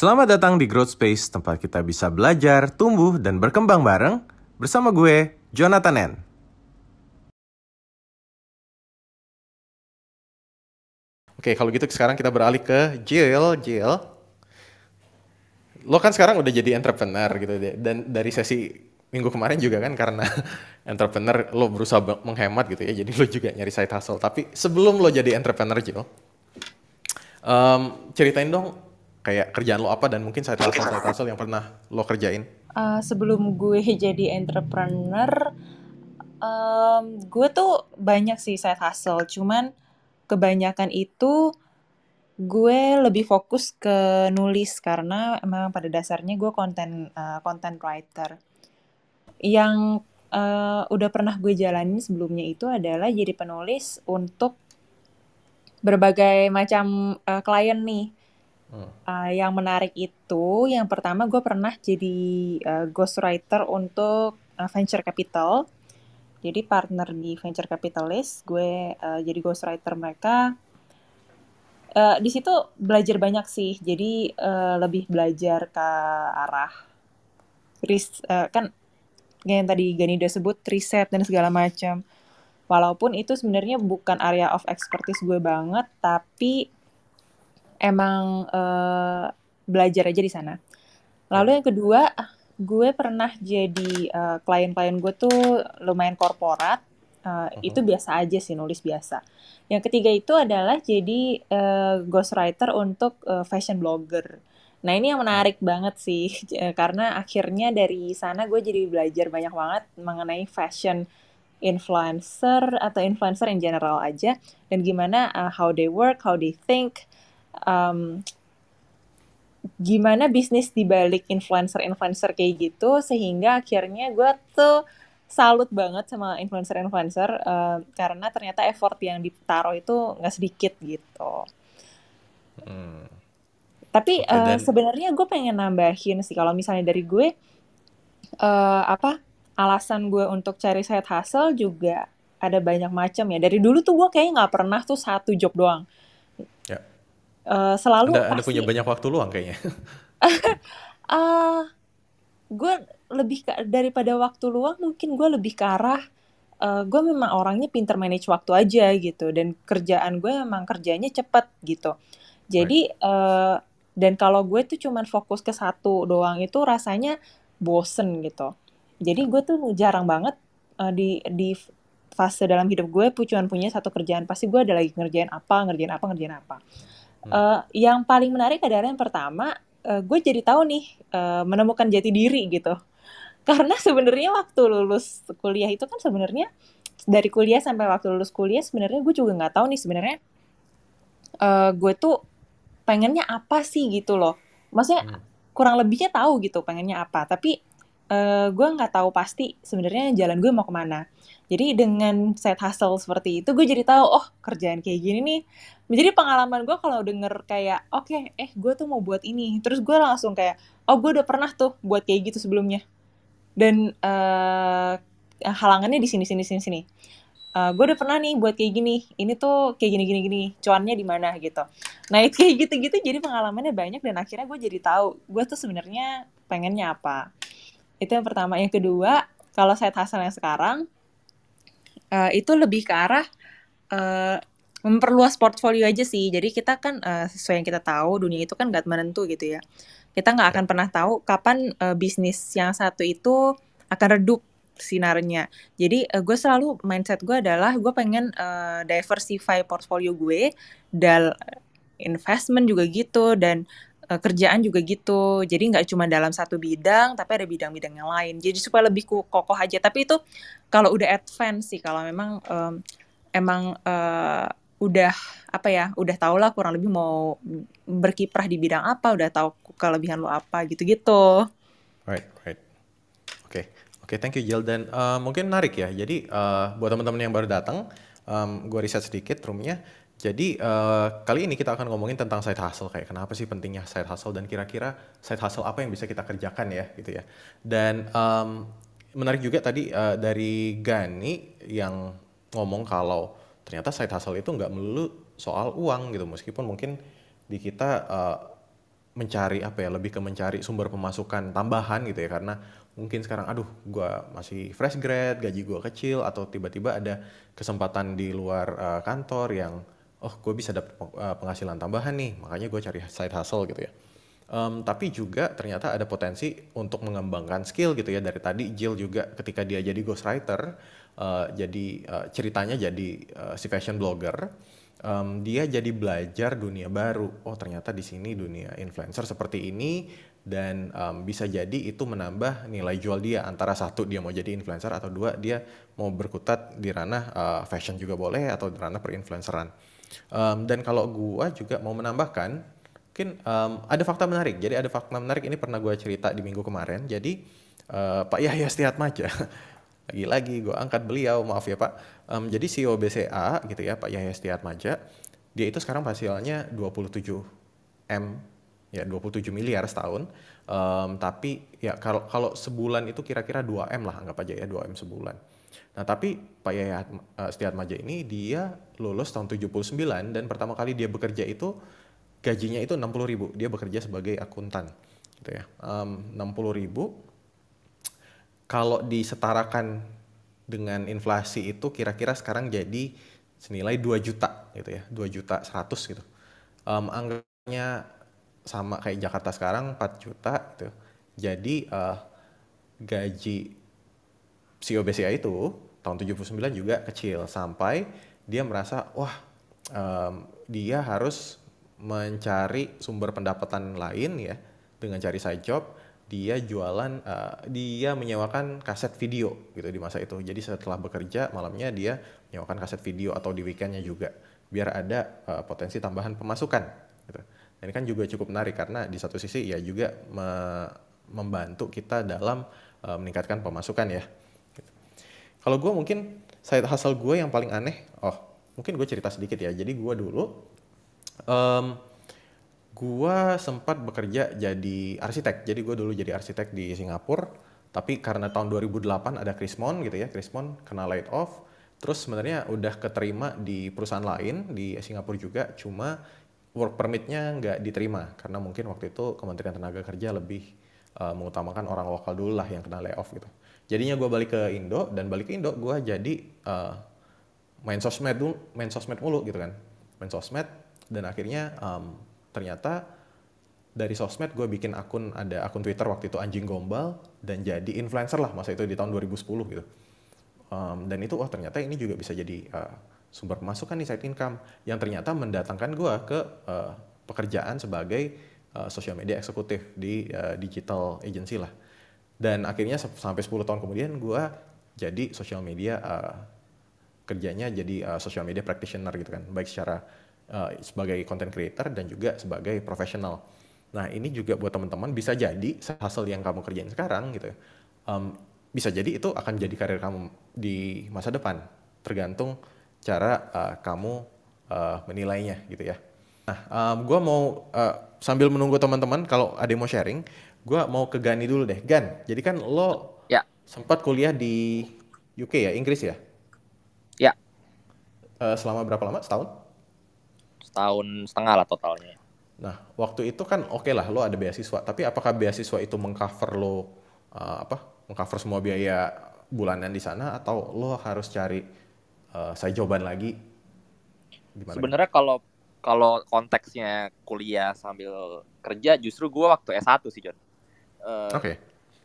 Selamat datang di Growth Space, tempat kita bisa belajar, tumbuh, dan berkembang bareng bersama gue, Jonathan N. Oke, kalau gitu sekarang kita beralih ke Jill. Jill, lo kan sekarang udah jadi entrepreneur gitu deh. Dan dari sesi minggu kemarin juga kan karena entrepreneur lo berusaha menghemat gitu ya. Jadi lo juga nyari side hustle. Tapi sebelum lo jadi entrepreneur Jill, um, ceritain dong kayak kerjaan lo apa dan mungkin side hustle side hustle yang pernah lo kerjain? Uh, sebelum gue jadi entrepreneur, um, gue tuh banyak sih side hustle, cuman kebanyakan itu gue lebih fokus ke nulis karena emang pada dasarnya gue konten uh, content writer. Yang uh, udah pernah gue jalanin sebelumnya itu adalah jadi penulis untuk berbagai macam uh, klien nih Hmm. Uh, yang menarik itu, yang pertama gue pernah jadi uh, ghostwriter untuk uh, venture capital. Jadi partner di venture capitalist, gue uh, jadi ghostwriter mereka. Uh, di situ belajar banyak sih, jadi uh, lebih belajar ke arah ris uh, kan yang tadi Gani udah sebut riset dan segala macam. Walaupun itu sebenarnya bukan area of expertise gue banget, tapi emang uh, belajar aja di sana. Lalu yang kedua, gue pernah jadi uh, klien-klien gue tuh lumayan korporat. Uh, uh-huh. Itu biasa aja sih nulis biasa. Yang ketiga itu adalah jadi uh, ghostwriter untuk uh, fashion blogger. Nah ini yang menarik banget sih karena akhirnya dari sana gue jadi belajar banyak banget mengenai fashion influencer atau influencer in general aja dan gimana uh, how they work, how they think, um, gimana bisnis dibalik influencer-influencer kayak gitu sehingga akhirnya gue tuh salut banget sama influencer-influencer uh, karena ternyata effort yang ditaruh itu nggak sedikit gitu. Hmm. Tapi uh, sebenarnya gue pengen nambahin sih kalau misalnya dari gue uh, apa alasan gue untuk cari side hustle juga ada banyak macam ya. Dari dulu tuh gue kayaknya nggak pernah tuh satu job doang. Yeah Eh, selalu anda, pasti, anda punya banyak waktu luang kayaknya uh, eh, gue lebih ke, daripada waktu luang mungkin gue lebih ke arah uh, eh, gue memang orangnya pinter manage waktu aja gitu dan kerjaan gue memang kerjanya cepet gitu jadi right. uh, dan kalau gue tuh cuman fokus ke satu doang itu rasanya bosen gitu jadi gue tuh jarang banget uh, di di fase dalam hidup gue pucuan punya satu kerjaan pasti gue ada lagi ngerjain apa ngerjain apa ngerjain apa Uh, yang paling menarik adalah yang pertama, uh, gue jadi tahu nih uh, menemukan jati diri gitu. Karena sebenarnya waktu lulus kuliah itu kan sebenarnya dari kuliah sampai waktu lulus kuliah sebenarnya gue juga nggak tahu nih sebenarnya uh, gue tuh pengennya apa sih gitu loh. Maksudnya hmm. kurang lebihnya tahu gitu pengennya apa. Tapi uh, gue nggak tahu pasti sebenarnya jalan gue mau kemana. Jadi dengan side hustle seperti itu gue jadi tahu oh kerjaan kayak gini nih jadi pengalaman gue kalau denger kayak oke okay, eh gue tuh mau buat ini terus gue langsung kayak oh gue udah pernah tuh buat kayak gitu sebelumnya dan uh, halangannya di sini sini sini sini uh, eh, gue udah pernah nih buat kayak gini ini tuh kayak gini gini gini cuannya di mana gitu nah itu kayak gitu gitu jadi pengalamannya banyak dan akhirnya gue jadi tahu gue tuh sebenarnya pengennya apa itu yang pertama yang kedua kalau saya hasil yang sekarang uh, itu lebih ke arah uh, memperluas portfolio aja sih. Jadi kita kan uh, sesuai yang kita tahu dunia itu kan nggak menentu gitu ya. Kita nggak akan pernah tahu kapan uh, bisnis yang satu itu akan redup sinarnya. Jadi uh, gue selalu mindset gue adalah gue pengen uh, diversify portfolio gue dal investment juga gitu dan uh, kerjaan juga gitu. Jadi nggak cuma dalam satu bidang, tapi ada bidang-bidang yang lain. Jadi supaya lebih kokoh aja. Tapi itu kalau udah advance sih, kalau memang um, emang udah apa ya udah tau lah kurang lebih mau berkiprah di bidang apa udah tau kelebihan lo apa gitu-gitu right right oke okay. oke okay, thank you Jill dan uh, mungkin menarik ya jadi uh, buat teman-teman yang baru datang um, gue riset sedikit roomnya jadi uh, kali ini kita akan ngomongin tentang side hustle kayak kenapa sih pentingnya side hustle dan kira-kira side hustle apa yang bisa kita kerjakan ya gitu ya. Dan um, menarik juga tadi uh, dari Gani yang ngomong kalau ternyata side hustle itu nggak melulu soal uang gitu meskipun mungkin di kita uh, mencari apa ya lebih ke mencari sumber pemasukan tambahan gitu ya karena mungkin sekarang aduh gue masih fresh grad gaji gue kecil atau tiba-tiba ada kesempatan di luar uh, kantor yang oh gue bisa dapat eh, penghasilan tambahan nih makanya gue cari side hustle gitu ya um, tapi juga ternyata ada potensi untuk mengembangkan skill gitu ya dari tadi Jill juga ketika dia jadi ghost writer uh, jadi uh, ceritanya jadi uh, si fashion blogger um, dia jadi belajar dunia baru oh ternyata di sini dunia influencer seperti ini dan um, bisa jadi itu menambah nilai jual dia antara satu dia mau jadi influencer atau dua dia mau berkutat di ranah uh, fashion juga boleh atau di ranah perinfluenceran um, dan kalau gua juga mau menambahkan mungkin um, ada fakta menarik jadi ada fakta menarik ini pernah gua cerita di minggu kemarin jadi uh, Pak Yahya Setiatmaja lagi-lagi gue angkat beliau maaf ya pak um, jadi CEO BCA gitu ya Pak Yahya Maja dia itu sekarang hasilnya 27 m ya 27 miliar setahun um, tapi ya kalau kalau sebulan itu kira-kira 2 m lah anggap aja ya 2 m sebulan nah tapi Pak Yahya eh, Setiat Maja ini dia lulus tahun 79 dan pertama kali dia bekerja itu gajinya itu 60 ribu dia bekerja sebagai akuntan gitu ya um, 60 ribu kalau disetarakan dengan inflasi itu kira-kira sekarang jadi senilai 2 juta gitu ya, 2 juta 100 gitu. Um, anggapnya sama kayak Jakarta sekarang 4 juta gitu. Jadi uh, gaji CEO BCA itu tahun 79 juga kecil sampai dia merasa wah um, dia harus mencari sumber pendapatan lain ya dengan cari side job dia jualan uh, dia menyewakan kaset video gitu di masa itu jadi setelah bekerja malamnya dia menyewakan kaset video atau di weekendnya juga biar ada uh, potensi tambahan pemasukan gitu. ini kan juga cukup menarik karena di satu sisi ya juga me membantu kita dalam uh, meningkatkan pemasukan ya. Gitu. Kalau gue mungkin side hasil gue yang paling aneh, oh mungkin gue cerita sedikit ya. Jadi gue dulu um, Gua sempat bekerja jadi arsitek. Jadi gue dulu jadi arsitek di Singapura. Tapi karena tahun 2008 ada Krismon gitu ya, Krismon kena laid off. Terus sebenarnya udah keterima di perusahaan lain di Singapura juga, cuma work permitnya nggak diterima karena mungkin waktu itu Kementerian Tenaga Kerja lebih uh, mengutamakan orang lokal dulu lah yang kena layoff gitu. Jadinya gue balik ke Indo dan balik ke Indo gue jadi uh, main sosmed dulu, main sosmed mulu gitu kan, main sosmed dan akhirnya um, ternyata dari sosmed gue bikin akun ada akun Twitter waktu itu anjing gombal dan jadi influencer lah masa itu di tahun 2010 gitu um, dan itu wah ternyata ini juga bisa jadi uh, sumber pemasukan nih side income yang ternyata mendatangkan gue ke uh, pekerjaan sebagai uh, social media eksekutif di uh, digital agency lah dan akhirnya sampai 10 tahun kemudian gue jadi social media uh, kerjanya jadi uh, social media practitioner gitu kan baik secara Eh, sebagai content creator dan juga sebagai profesional. Nah ini juga buat teman-teman bisa jadi hasil yang kamu kerjain sekarang gitu, um, bisa jadi itu akan jadi karir kamu di masa depan, tergantung cara uh, kamu uh, menilainya gitu ya. Nah, um, gue mau uh, sambil menunggu teman-teman kalau ada yang mau sharing, gue mau ke Gani dulu deh. Gan, jadi kan lo ya. sempat kuliah di UK ya, Inggris ya? Ya. Uh, selama berapa lama? Setahun? setahun setengah lah totalnya. Nah, waktu itu kan oke okay lah lo ada beasiswa, tapi apakah beasiswa itu mengcover lo uh, apa? Mengcover semua biaya bulanan di sana atau lo harus cari uh, eh, saya jawaban lagi? Gimana? Sebenarnya kalau kalau konteksnya kuliah sambil kerja justru gue waktu S1 sih John. Uh, oke. Okay.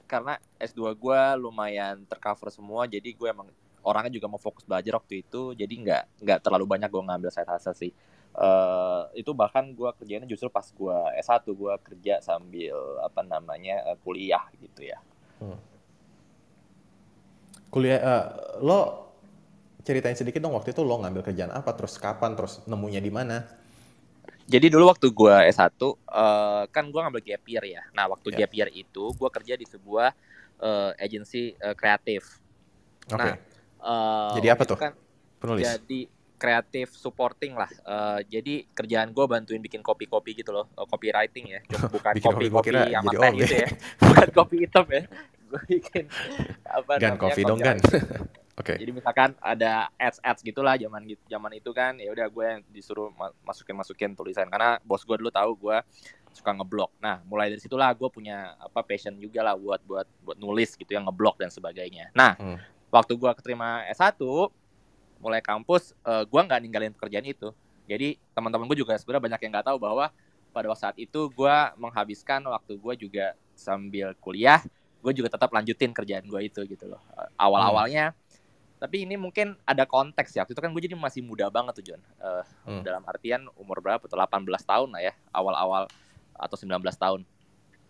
Karena S2 gue lumayan tercover semua, jadi gue emang orangnya juga mau fokus belajar waktu itu, jadi nggak nggak terlalu banyak gue ngambil side hustle sih Eh, itu bahkan gue kerjanya justru pas gue S1 gue kerja sambil apa namanya uh, kuliah gitu ya. Hmm. Kuliah uh, lo ceritain sedikit dong waktu itu lo ngambil kerjaan apa terus kapan terus nemunya di mana? Jadi dulu waktu gue S1 uh, kan gue ngambil gap year ya. Nah waktu yeah. gap year itu gue kerja di sebuah uh, agensi uh, kreatif. Okay. Nah, uh, jadi apa tuh? Kan penulis. Jadi kreatif supporting lah. Uh, jadi kerjaan gue bantuin bikin kopi-kopi gitu loh, uh, copywriting ya. bukan kopi-kopi yang teh gitu ya. bukan kopi hitam ya. Gue bikin apa gan kopi dong kan Oke. okay. Jadi misalkan ada ads-ads gitulah zaman gitu, zaman itu kan ya udah gue yang disuruh masukin-masukin tulisan karena bos gue dulu tahu gue suka ngeblok. Nah, mulai dari situlah gue punya apa passion juga lah buat buat buat nulis gitu yang ngeblok dan sebagainya. Nah, hmm. waktu gue keterima S1 mulai kampus uh, eh, gue nggak ninggalin pekerjaan itu jadi teman-teman gue juga sebenarnya banyak yang nggak tahu bahwa pada saat itu gue menghabiskan waktu gue juga sambil kuliah gue juga tetap lanjutin kerjaan gue itu gitu loh eh, awal awalnya hmm. tapi ini mungkin ada konteks ya waktu itu kan gue jadi masih muda banget tuh John uh, hmm. dalam artian umur berapa tuh 18 tahun lah ya awal awal atau 19 tahun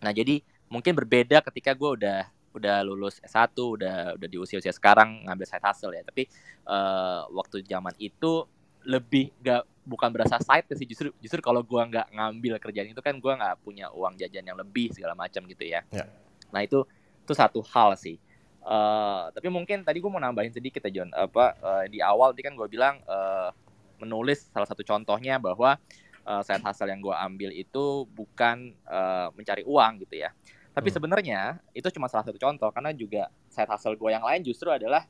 nah jadi mungkin berbeda ketika gue udah udah lulus S1, udah udah di usia-usia sekarang ngambil side hustle ya. Tapi uh, waktu zaman itu lebih gak bukan berasa side sih justru justru kalau gua nggak ngambil kerjaan itu kan gua nggak punya uang jajan yang lebih segala macam gitu ya. Yeah. Nah itu itu satu hal sih. Uh, tapi mungkin tadi gue mau nambahin sedikit ya John apa uh, di awal tadi kan gue bilang uh, menulis salah satu contohnya bahwa uh, side hustle yang gue ambil itu bukan uh, mencari uang gitu ya tapi hmm. sebenarnya itu cuma salah satu contoh karena juga saya hustle gue yang lain justru adalah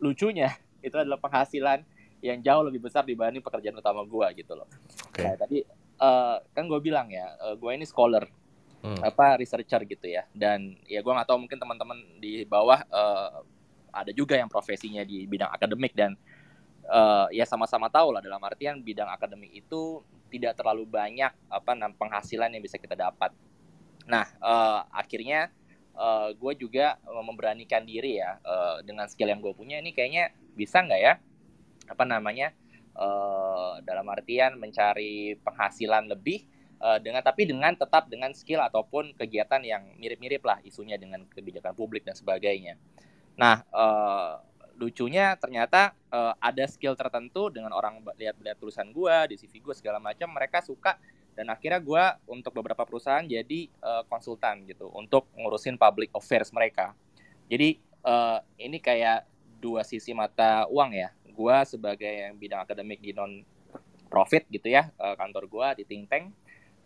lucunya itu adalah penghasilan yang jauh lebih besar dibanding pekerjaan utama gue gitu loh. Okay. Nah, tadi uh, kan gue bilang ya, uh, eh, gue ini scholar, hmm. apa researcher gitu ya. Dan ya gue nggak tahu mungkin teman-teman di bawah uh, ada juga yang profesinya di bidang akademik dan uh, ya sama-sama tahu lah dalam artian bidang akademik itu tidak terlalu banyak apa penghasilan yang bisa kita dapat Nah, uh, akhirnya uh, eh, gue juga memberanikan diri ya uh, dengan skill yang gue punya ini kayaknya bisa nggak ya apa namanya uh, dalam artian mencari penghasilan lebih uh, dengan tapi dengan tetap dengan skill ataupun kegiatan yang mirip-mirip lah isunya dengan kebijakan publik dan sebagainya. Nah, uh, lucunya ternyata uh, ada skill tertentu dengan orang lihat-lihat tulisan gue di CV gue segala macam mereka suka dan akhirnya gue untuk beberapa perusahaan jadi uh, konsultan gitu untuk ngurusin public affairs mereka jadi uh, ini kayak dua sisi mata uang ya gue sebagai yang bidang akademik di non profit gitu ya uh, kantor gue di think tank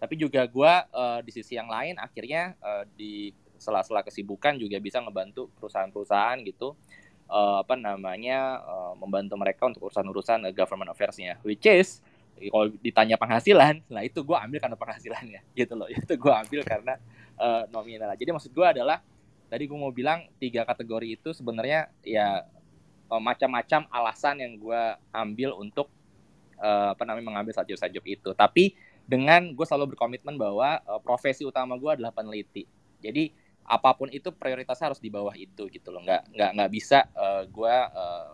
tapi juga gue uh, di sisi yang lain akhirnya uh, di sela-sela kesibukan juga bisa ngebantu perusahaan-perusahaan gitu uh, apa namanya uh, membantu mereka untuk urusan-urusan government affairsnya, which is kalau ditanya penghasilan nah itu gue ambil karena penghasilannya gitu loh itu gue ambil karena uh, nominal jadi maksud gue adalah tadi gue mau bilang tiga kategori itu sebenarnya ya eh, macam-macam alasan yang gue ambil untuk uh, apa namanya mengambil sajub-sajub itu tapi dengan gue selalu berkomitmen bahwa uh, profesi utama gue adalah peneliti jadi apapun itu prioritasnya harus di bawah itu gitu loh nggak nggak nggak bisa uh, gue uh,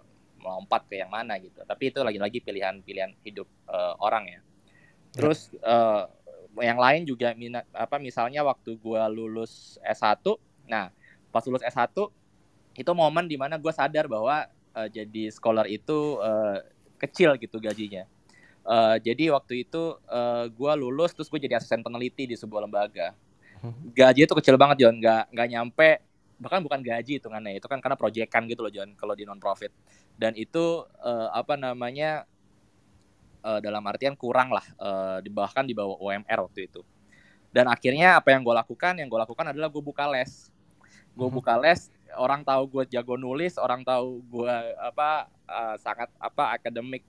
melompat ke yang mana gitu. Tapi itu lagi-lagi pilihan-pilihan hidup uh, orang ya. ya. Terus uh, yang lain juga minat apa misalnya waktu gue lulus S1. Nah, pas lulus S1 itu momen dimana gue sadar bahwa uh, jadi scholar itu uh, kecil gitu gajinya. Uh, jadi waktu itu uh, gue lulus terus gue jadi asisten peneliti di sebuah lembaga. Hmm. Gaji itu kecil banget John, nggak nggak nyampe bahkan bukan gaji itu hitungannya itu kan karena proyekan gitu loh John kalau di non profit dan itu uh, apa namanya uh, dalam artian kurang lah uh, bahkan di bawah UMR waktu itu dan akhirnya apa yang gue lakukan yang gue lakukan adalah gue buka les gue hmm. buka les orang tahu gue jago nulis orang tahu gue apa uh, sangat apa akademik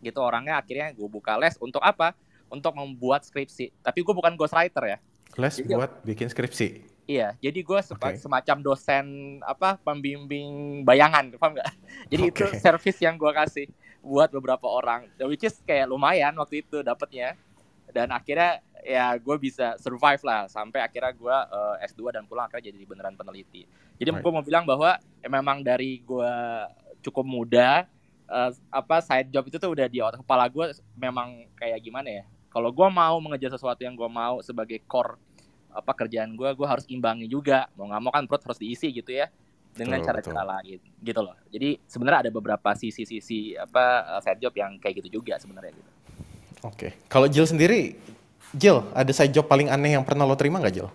gitu orangnya akhirnya gue buka les untuk apa untuk membuat skripsi tapi gue bukan ghostwriter ya les Jadi, buat bikin skripsi Iya, jadi gue okay. semacam dosen apa pembimbing bayangan, paham nggak? Jadi okay. itu service yang gue kasih buat beberapa orang, which is kayak lumayan waktu itu dapetnya. Dan akhirnya ya gue bisa survive lah sampai akhirnya gue uh, S2 dan pulang akhirnya jadi beneran peneliti. Jadi right. gue mau bilang bahwa ya, memang dari gue cukup muda uh, apa side job itu tuh udah di otak kepala gue memang kayak gimana ya? Kalau gue mau mengejar sesuatu yang gue mau sebagai core apa kerjaan gue gue harus imbangi juga mau nggak mau kan perut harus diisi gitu ya dengan cara-cara lain gitu loh jadi sebenarnya ada beberapa sisi-sisi apa eh, side job yang kayak gitu juga sebenarnya gitu oke okay. kalau Jill sendiri Jill ada side job paling aneh yang pernah lo terima nggak Jill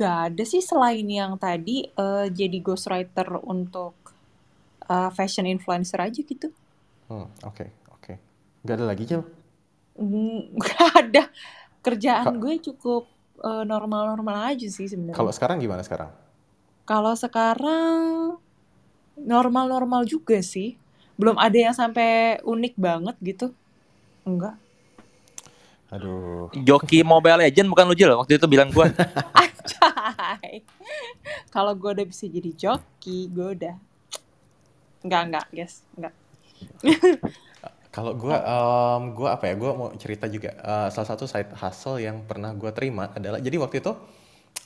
Gak ada sih selain yang tadi uh, jadi ghostwriter untuk uh, fashion influencer aja gitu. Hmm, oke, okay, oke. Okay. Gak ada lagi, Jill? Mm, gak ada kerjaan gue cukup eh, normal-normal uh, aja sih sebenarnya. Kalau sekarang gimana sekarang? Kalau sekarang normal-normal juga sih. Belum ada yang sampai unik banget gitu. Enggak. Aduh. Joki Mobile Legend bukan lu Jil waktu itu bilang gue. gua. Kalau gue udah bisa jadi joki, gue udah enggak enggak, guys, enggak. Kalau gue, um, gue apa ya? Gue mau cerita juga. Uh, salah satu side hustle yang pernah gue terima adalah, jadi waktu itu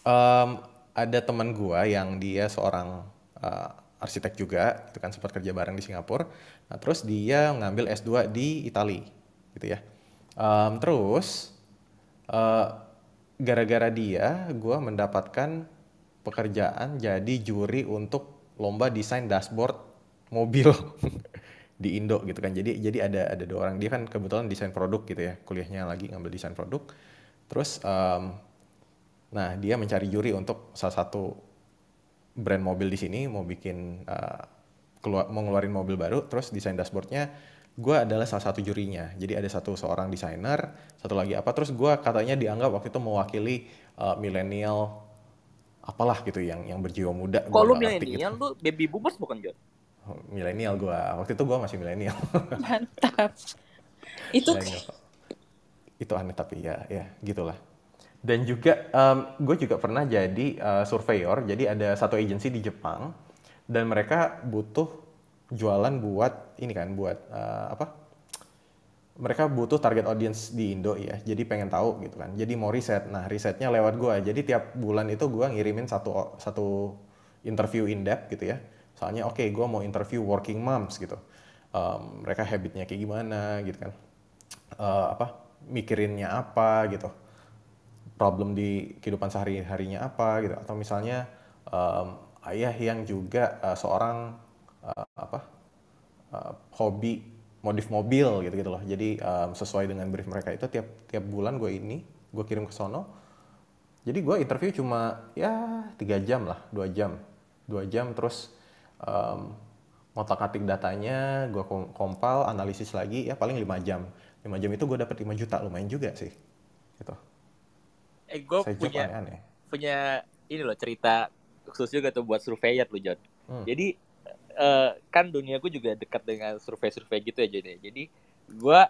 um, ada teman gue yang dia seorang uh, arsitek juga, itu kan sempat kerja bareng di Singapura. Nah, terus dia ngambil S2 di Italia, gitu ya. Um, terus gara eh, gara-gara dia, gue mendapatkan pekerjaan jadi juri untuk lomba desain dashboard mobil. di Indo gitu kan jadi jadi ada ada dua orang dia kan kebetulan desain produk gitu ya kuliahnya lagi ngambil desain produk terus um, nah dia mencari juri untuk salah satu brand mobil di sini mau bikin uh, keluar mau ngeluarin mobil baru terus desain dashboardnya gue adalah salah satu jurinya jadi ada satu seorang desainer satu lagi apa terus gue katanya dianggap waktu itu mewakili uh, eh, milenial apalah gitu yang yang berjiwa muda kalau milenial gitu. lu baby boomers bukan John milenial gue waktu itu gue masih milenial mantap itu itu aneh tapi ya ya gitulah dan juga um, gue juga pernah jadi uh, surveyor jadi ada satu agensi di Jepang dan mereka butuh jualan buat ini kan buat uh, apa mereka butuh target audience di Indo ya jadi pengen tahu gitu kan jadi mau riset nah risetnya lewat gue jadi tiap bulan itu gue ngirimin satu satu interview in depth gitu ya Soalnya oke okay, gue mau interview working moms gitu. Um, mereka habitnya kayak gimana gitu kan. Uh, apa mikirinnya apa gitu. Problem di kehidupan sehari-harinya apa gitu atau misalnya um, ayah yang juga uh, seorang uh, apa uh, hobi modif mobil gitu gitu loh jadi um, sesuai dengan brief mereka itu tiap tiap bulan gue ini gue kirim ke sono jadi gue interview cuma ya tiga jam lah dua jam dua jam terus um, atik datanya, gue kompal, analisis lagi, ya paling 5 jam. 5 jam itu gue dapet 5 juta, lumayan juga sih. Gitu. Eh, gue punya, punya ini loh cerita khusus juga tuh buat surveyor lu, John. Hmm. Jadi, uh, kan dunia gue juga dekat dengan survei-survei gitu ya, John. Ya. Jadi, gue,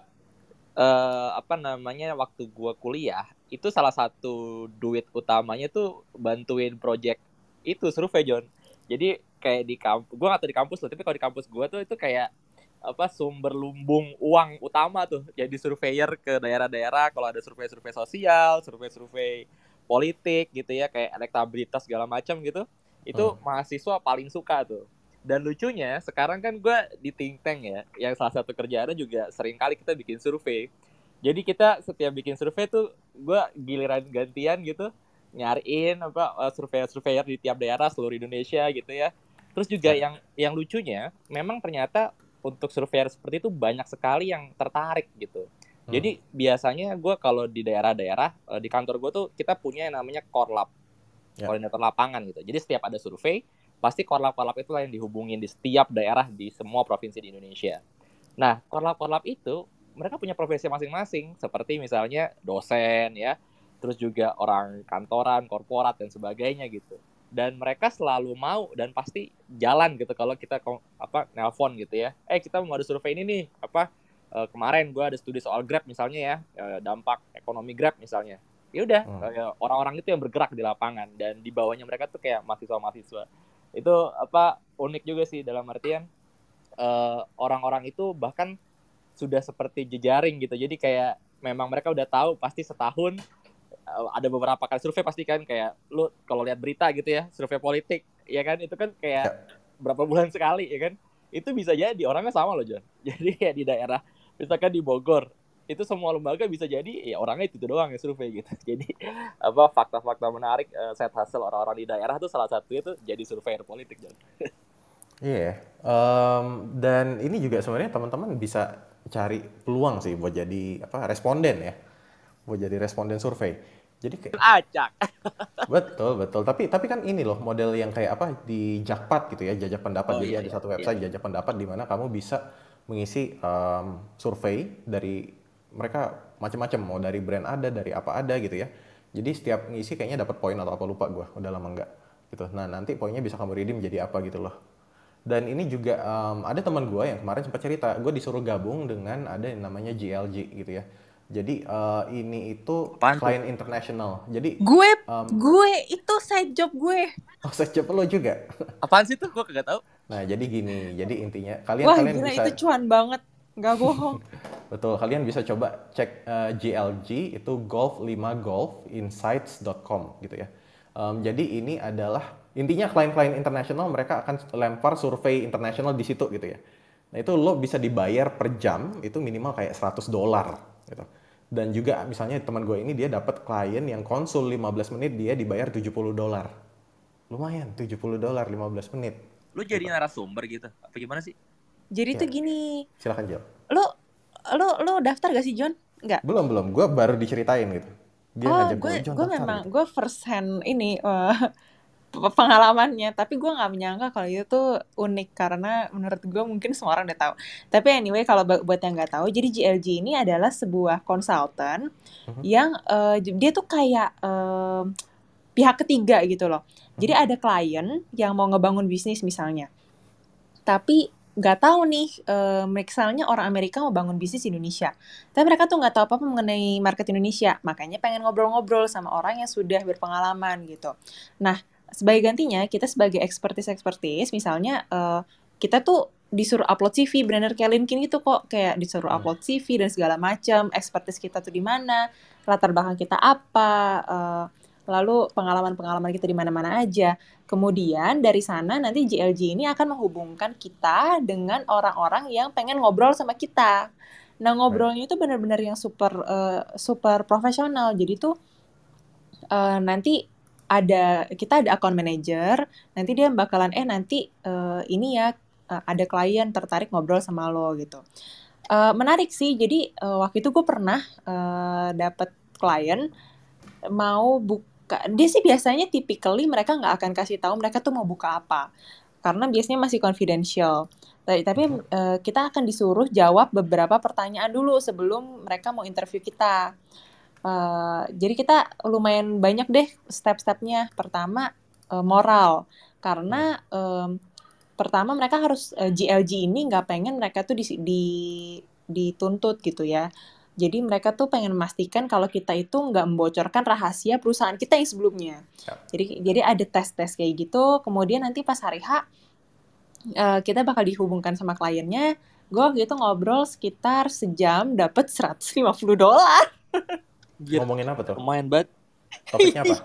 uh, apa namanya, waktu gue kuliah, itu salah satu duit utamanya tuh bantuin project itu survei, John. Jadi, kayak di kampus gue gak tau di kampus loh tapi kalau di kampus gue tuh itu kayak apa sumber lumbung uang utama tuh jadi surveyor ke daerah-daerah kalau ada survei-survei sosial survei-survei politik gitu ya kayak elektabilitas segala macam gitu itu hmm. mahasiswa paling suka tuh dan lucunya sekarang kan gue di think tank ya yang salah satu kerjaannya juga sering kali kita bikin survei jadi kita setiap bikin survei tuh gue giliran gantian gitu nyariin apa survei surveyor di tiap daerah seluruh Indonesia gitu ya Terus juga nah. yang yang lucunya, memang ternyata untuk surveyor seperti itu banyak sekali yang tertarik gitu. Hmm. Jadi biasanya gue kalau di daerah-daerah eh, di kantor gue tuh kita punya yang namanya korlap, yeah. koordinator lapangan gitu. Jadi setiap ada survei, pasti korlap-korlap itu yang dihubungin di setiap daerah di semua provinsi di Indonesia. Nah, korlap-korlap itu mereka punya profesi masing-masing, seperti misalnya dosen ya, terus juga orang kantoran, korporat dan sebagainya gitu dan mereka selalu mau dan pasti jalan gitu kalau kita apa nelpon gitu ya eh kita mau ada survei ini nih apa eh, kemarin gue ada studi soal grab misalnya ya eh, dampak ekonomi grab misalnya ya udah hmm. orang-orang itu yang bergerak di lapangan dan di bawahnya mereka tuh kayak mahasiswa-mahasiswa itu apa unik juga sih dalam artian eh, orang-orang itu bahkan sudah seperti jejaring gitu jadi kayak memang mereka udah tahu pasti setahun Eh, ada beberapa kali survei pasti kan kayak lu kalau lihat berita gitu ya survei politik ya kan itu kan kayak ya. berapa bulan sekali ya kan itu bisa jadi orangnya sama loh John jadi ya di daerah misalkan di Bogor itu semua lembaga bisa jadi ya orangnya itu, -itu doang ya survei gitu jadi apa fakta-fakta menarik uh, set hasil orang-orang di daerah itu salah satunya itu jadi survei politik John Iya, yeah. Ya. um, dan ini juga sebenarnya teman-teman bisa cari peluang sih buat jadi apa responden ya mau jadi responden survei. Jadi kayak ajak. Betul, betul. Tapi tapi kan ini loh model yang kayak apa di Jakpat gitu ya, jajak pendapat. Oh, jadi iya, ada iya. satu iya. website iya. jajak pendapat di mana kamu bisa mengisi um, survei dari mereka macam-macam mau dari brand ada, dari apa ada gitu ya. Jadi setiap ngisi kayaknya dapat poin atau apa lupa gua udah lama enggak gitu. Nah nanti poinnya bisa kamu redeem jadi apa gitu loh. Dan ini juga um, ada teman gue yang kemarin sempat cerita, gue disuruh gabung dengan ada yang namanya GLG gitu ya. Jadi uh, ini itu Apaan klien internasional. Jadi gue um, gue itu side job gue. Oh, side job lo juga. Apaan sih tuh? Gue kagak tahu. Nah, jadi gini, jadi intinya kalian Wah, kalian gila, bisa itu cuan banget. Nggak bohong. Betul, kalian bisa coba cek uh, eh, GLG itu golf 5 golfinsights.com gitu ya. Um, jadi ini adalah intinya klien-klien internasional mereka akan lempar survei internasional di situ gitu ya. Nah, itu lo bisa dibayar per jam itu minimal kayak 100 dolar gitu. Dan juga misalnya teman gue ini dia dapat klien yang konsul 15 menit dia dibayar 70 dolar. Lumayan 70 dolar 15 menit. Lu jadi gitu. narasumber gitu. Apa gimana sih? Jadi ya. tuh gini. Silakan jawab. Lu lu lu daftar gak sih John? Enggak. Belum belum. Gue baru diceritain gitu. Dia oh, gue gue memang gitu. gue first hand ini uh, pengalamannya tapi gue nggak menyangka kalau itu tuh unik karena menurut gue mungkin semua orang udah tahu tapi anyway kalau buat yang nggak tahu jadi GLG ini adalah sebuah konsultan uh-huh. yang uh, dia tuh kayak uh, pihak ketiga gitu loh uh-huh. jadi mhm. ada klien yang mau ngebangun bisnis misalnya tapi nggak tahu nih uh, orang Amerika mau bangun bisnis di Indonesia tapi mereka tuh nggak tahu apa-apa mengenai market Indonesia makanya pengen ngobrol-ngobrol sama orang yang sudah berpengalaman gitu nah sebagai gantinya kita sebagai ekspertis ekspertis misalnya uh, kita tuh disuruh upload CV benar kayak LinkedIn gitu kok kayak disuruh iya. upload CV dan segala macam ekspertis kita tuh di mana latar belakang kita apa uh, lalu pengalaman-pengalaman kita di mana-mana aja kemudian dari sana nanti JLG ini akan menghubungkan kita dengan orang-orang yang pengen ngobrol sama kita nah ngobrolnya itu benar-benar yang super uh, super profesional jadi tuh uh, nanti ada kita ada account manager nanti dia bakalan eh nanti uh, ini ya uh, ada klien tertarik ngobrol sama lo gitu uh, menarik sih jadi uh, waktu itu gue pernah uh, dapet klien mau buka dia sih biasanya typically mereka nggak akan kasih tahu mereka tuh mau buka apa karena biasanya masih confidential tapi uh, kita akan disuruh jawab beberapa pertanyaan dulu sebelum mereka mau interview kita Uh, jadi kita lumayan banyak deh step-stepnya. Pertama uh, moral, karena um, pertama mereka harus uh, eh, GLG ini nggak pengen mereka tuh di, di dituntut gitu ya. Jadi mereka tuh pengen memastikan kalau kita itu nggak membocorkan rahasia perusahaan kita yang sebelumnya. Jadi jadi ada tes-tes kayak gitu. Kemudian nanti pas hari H uh, kita bakal dihubungkan sama kliennya. Gue gitu ngobrol sekitar sejam dapat 150 dolar. Ngomongin apa tuh? Main banget. Topiknya apa?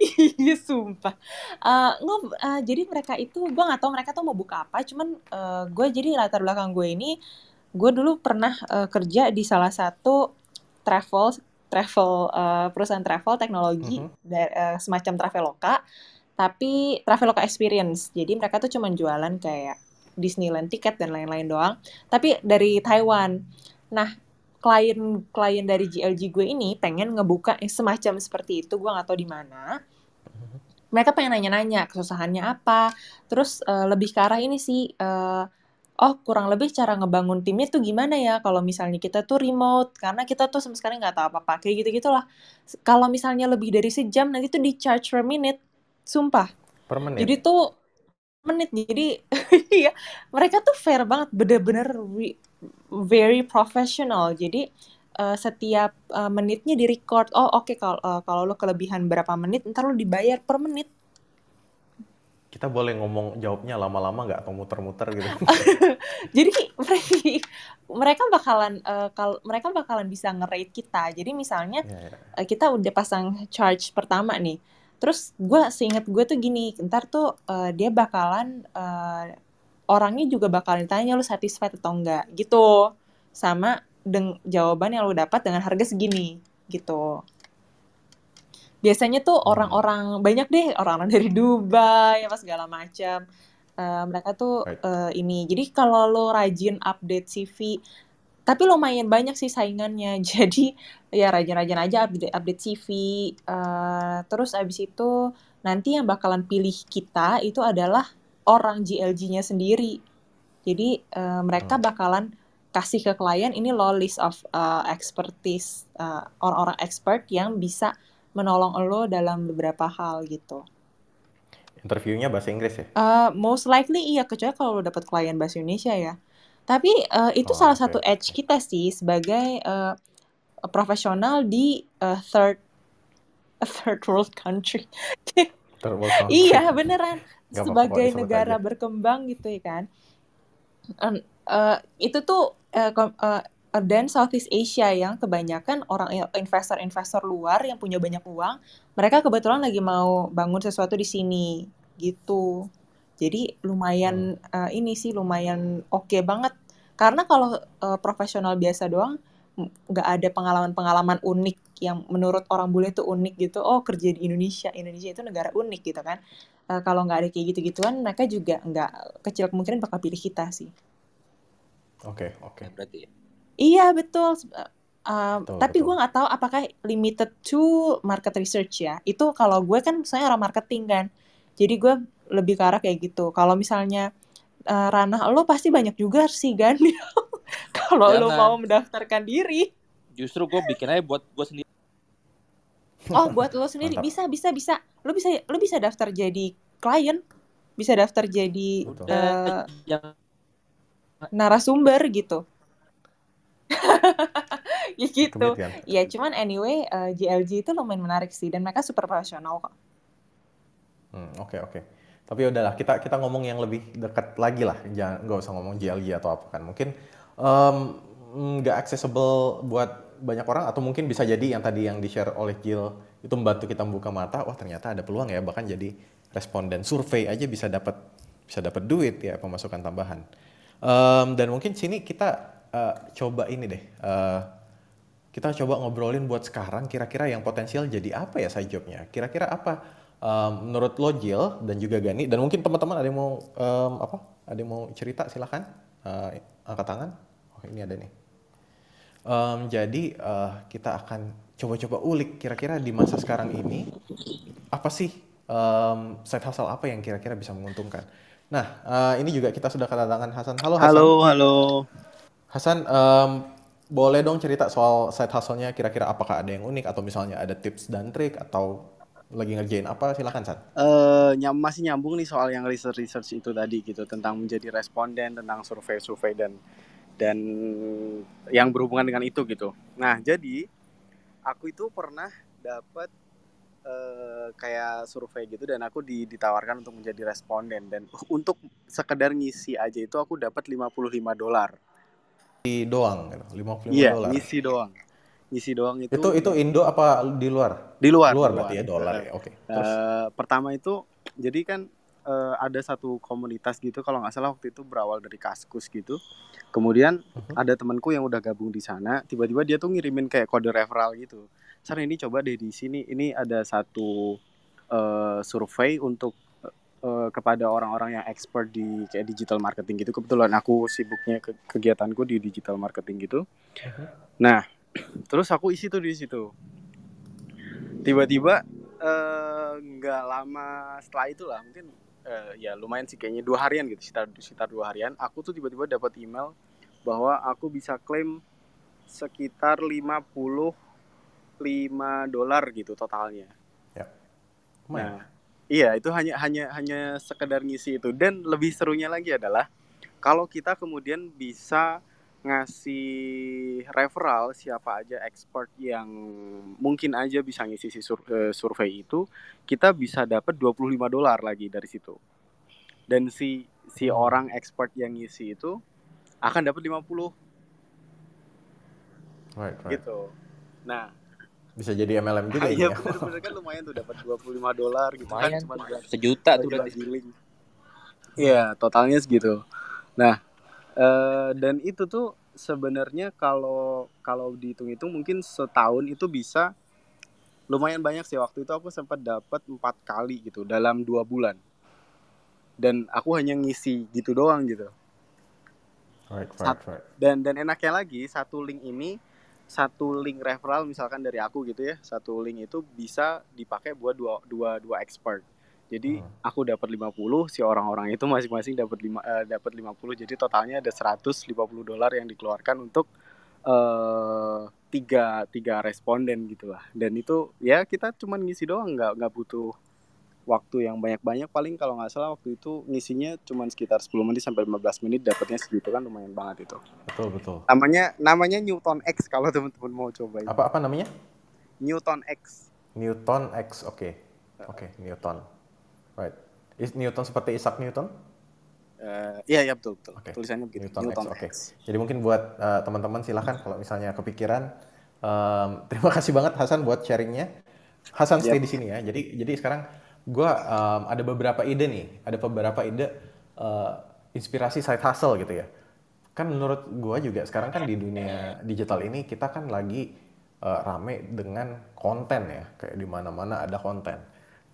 iya, iya sumpah. Uh, ngob, uh, jadi mereka itu, gue gak tau mereka tuh mau buka apa, cuman uh, eh, gue jadi latar belakang gue ini, gue dulu pernah uh, kerja di salah satu travel travel uh, perusahaan travel teknologi mm -hmm. uh, semacam traveloka tapi traveloka experience jadi mereka tuh cuma jualan kayak Disneyland tiket dan lain-lain doang tapi dari Taiwan nah klien-klien dari GLG gue ini pengen ngebuka semacam seperti itu gue nggak tahu di mana mereka pengen nanya-nanya kesusahannya apa terus uh, lebih ke arah ini sih uh, oh kurang lebih cara ngebangun timnya tuh gimana ya kalau misalnya kita tuh remote karena kita tuh sama sekali nggak tahu apa-apa kayak gitu gitulah kalau misalnya lebih dari sejam nanti tuh di charge per minute sumpah per menit jadi tuh menit jadi iya mereka tuh fair banget bener-bener very professional. Jadi uh, setiap uh, menitnya di record. Oh oke okay, kalau uh, kalau lo kelebihan berapa menit, ntar lo dibayar per menit. Kita boleh ngomong jawabnya lama-lama nggak atau muter-muter gitu. Jadi mereka bakalan uh, mereka bakalan bisa ngerate kita. Jadi misalnya yeah, yeah. Uh, kita udah pasang charge pertama nih. Terus gue seingat gue tuh gini, ntar tuh uh, dia bakalan uh, orangnya juga bakal ditanya lu satisfied atau enggak gitu sama deng jawaban yang lu dapat dengan harga segini gitu biasanya tuh hmm. orang-orang banyak deh orang-orang dari Dubai apa segala macam uh, mereka tuh uh, ini jadi kalau lo rajin update CV tapi lumayan banyak sih saingannya jadi ya rajin-rajin aja update, update CV uh, eh, terus abis itu nanti yang bakalan pilih kita itu adalah orang GLG-nya sendiri. Jadi uh, mereka bakalan kasih ke klien ini lo list of uh, expertise uh, orang-orang expert yang bisa menolong lo dalam beberapa hal gitu. Interviewnya bahasa Inggris ya? Uh, most likely iya kecuali kalau lo dapet klien bahasa Indonesia ya. Tapi uh, itu oh, salah okay. satu edge kita sih sebagai uh, profesional di uh, third third world country. third world country. iya beneran Gak sebagai apa, negara aja. berkembang gitu ya kan uh, uh, itu tuh uh, uh, dan Southeast Asia yang kebanyakan orang ya, investor-investor luar yang punya banyak uang, mereka kebetulan lagi mau bangun sesuatu di sini gitu. Jadi lumayan hmm. uh, ini sih lumayan oke okay banget karena kalau uh, profesional biasa doang nggak ada pengalaman-pengalaman unik yang menurut orang bule itu unik gitu oh kerja di Indonesia Indonesia itu negara unik gitu kan uh, kalau nggak ada kayak gitu gituan mereka juga nggak kecil kemungkinan bakal pilih kita sih oke okay, oke okay. Ya, berarti ya. iya betul Uh, betul, tapi gue nggak tahu apakah limited to market research ya itu kalau gue kan misalnya orang marketing kan jadi gue lebih ke arah kayak gitu kalau misalnya uh, ranah lo pasti banyak juga sih Gan kalau iya, lo mau mendaftarkan diri justru gue bikin aja buat gue sendiri oh buat lo sendiri Mantap. bisa bisa bisa lo bisa lo bisa daftar jadi klien bisa daftar jadi uh, eh, yang... narasumber gitu ya gitu ya cuman anyway uh, eh, JLG itu lumayan menarik sih dan mereka super profesional kok hmm, oke oke tapi ya udahlah kita kita ngomong yang lebih dekat lagi lah jangan nggak usah ngomong JLG atau apa kan mungkin nggak um, accessible buat banyak orang atau mungkin bisa jadi yang tadi yang di-share oleh Jill itu membantu kita membuka mata, wah ternyata ada peluang ya bahkan jadi responden survei aja bisa dapat bisa dapat duit ya pemasukan tambahan. Um, dan mungkin sini kita uh, coba ini deh. Uh, kita coba ngobrolin buat sekarang kira-kira yang potensial jadi apa ya side jobnya? Kira-kira apa um, menurut lo Jill dan juga Gani dan mungkin teman-teman ada yang mau um, apa? Ada yang mau cerita silahkan uh, eh, angkat tangan. Oh ini ada nih. Um, jadi uh, kita akan coba-coba ulik kira-kira di masa sekarang ini apa sih um, side hustle apa yang kira-kira bisa menguntungkan. Nah uh, ini juga kita sudah kedatangan Hasan. Halo Hasan. Halo halo. Hasan um, boleh dong cerita soal side hustle-nya kira-kira apakah ada yang unik atau misalnya ada tips dan trik atau lagi ngerjain apa silakan San. Uh, eh, nyam masih nyambung nih soal yang research research itu tadi gitu tentang menjadi responden tentang survei survei dan dan yang berhubungan dengan itu gitu. Nah, jadi aku itu pernah dapat uh, eh, kayak survei gitu dan aku ditawarkan untuk menjadi responden dan untuk sekedar ngisi aja itu aku dapat 55 dolar. Di doang, 55 gitu, yeah, iya, dolar. Iya, ngisi doang. Ngisi doang itu. Itu itu Indo apa di luar? Di luar. Luar, luar berarti ya dolar. ya. Oke. Okay. Eh, pertama itu jadi kan uh, ada satu komunitas gitu kalau nggak salah waktu itu berawal dari Kaskus gitu. Kemudian uh-huh. ada temanku yang udah gabung di sana, tiba-tiba dia tuh ngirimin kayak kode referral gitu. Sana ini coba deh di sini ini ada satu uh, survei untuk eh, kepada orang-orang yang expert di kayak digital marketing gitu. Kebetulan aku sibuknya ke kegiatanku di digital marketing gitu. Uh-huh. Nah, terus aku isi tuh di situ. Tiba-tiba nggak uh, lama setelah itu lah mungkin uh, ya lumayan sih kayaknya dua harian gitu sekitar sekitar dua harian aku tuh tiba-tiba dapat email bahwa aku bisa klaim sekitar 55 dolar gitu totalnya. Ya. Lumayan. Nah, iya itu hanya hanya hanya sekedar ngisi itu dan lebih serunya lagi adalah kalau kita kemudian bisa ngasih referral siapa aja expert yang mungkin aja bisa ngisi si sur eh, survei itu, kita bisa dapat 25 dolar lagi dari situ. Dan si si hmm. orang expert yang ngisi itu akan dapat 50. Right, right. Gitu. Nah, bisa jadi MLM juga iya, ya. Iya, kan lumayan tuh dapat 25 dolar gitu kan, lumayan, kan sejuta tuh udah giling. Iya, totalnya segitu. Nah, Eh, dan itu tuh sebenarnya kalau kalau dihitung itu mungkin setahun itu bisa lumayan banyak sih waktu itu aku sempat dapat empat kali gitu dalam dua bulan dan aku hanya ngisi gitu doang gitu right, right, right. dan dan enaknya lagi satu link ini satu link referral misalkan dari aku gitu ya satu link itu bisa dipakai buat dua dua dua expert jadi hmm. aku dapat 50, si orang-orang itu masing-masing dapat lima uh, dapat 50. Jadi totalnya ada 150 dolar yang dikeluarkan untuk uh, tiga tiga responden gitulah. Dan itu ya kita cuman ngisi doang nggak nggak butuh waktu yang banyak-banyak paling kalau nggak salah waktu itu ngisinya cuman sekitar 10 menit sampai 15 menit dapatnya segitu kan lumayan banget itu. Betul betul. Namanya namanya Newton X kalau teman-teman mau coba. Apa apa namanya? Newton X. Newton X, oke. Okay. Oke, okay, Newton. Right. Is Newton seperti Isaac Newton? Uh, iya, iya betul betul. Okay. Tulisannya begitu. Newton, Newton X. X. Okay. Jadi mungkin buat uh, teman-teman silahkan kalau misalnya kepikiran. Um, terima kasih banget Hasan buat sharingnya. Hasan stay yep. di sini ya. Jadi jadi sekarang gue um, ada beberapa ide nih, ada beberapa ide uh, inspirasi side hustle gitu ya. Kan menurut gue juga sekarang kan di dunia digital ini kita kan lagi uh, rame dengan konten ya, kayak di mana-mana ada konten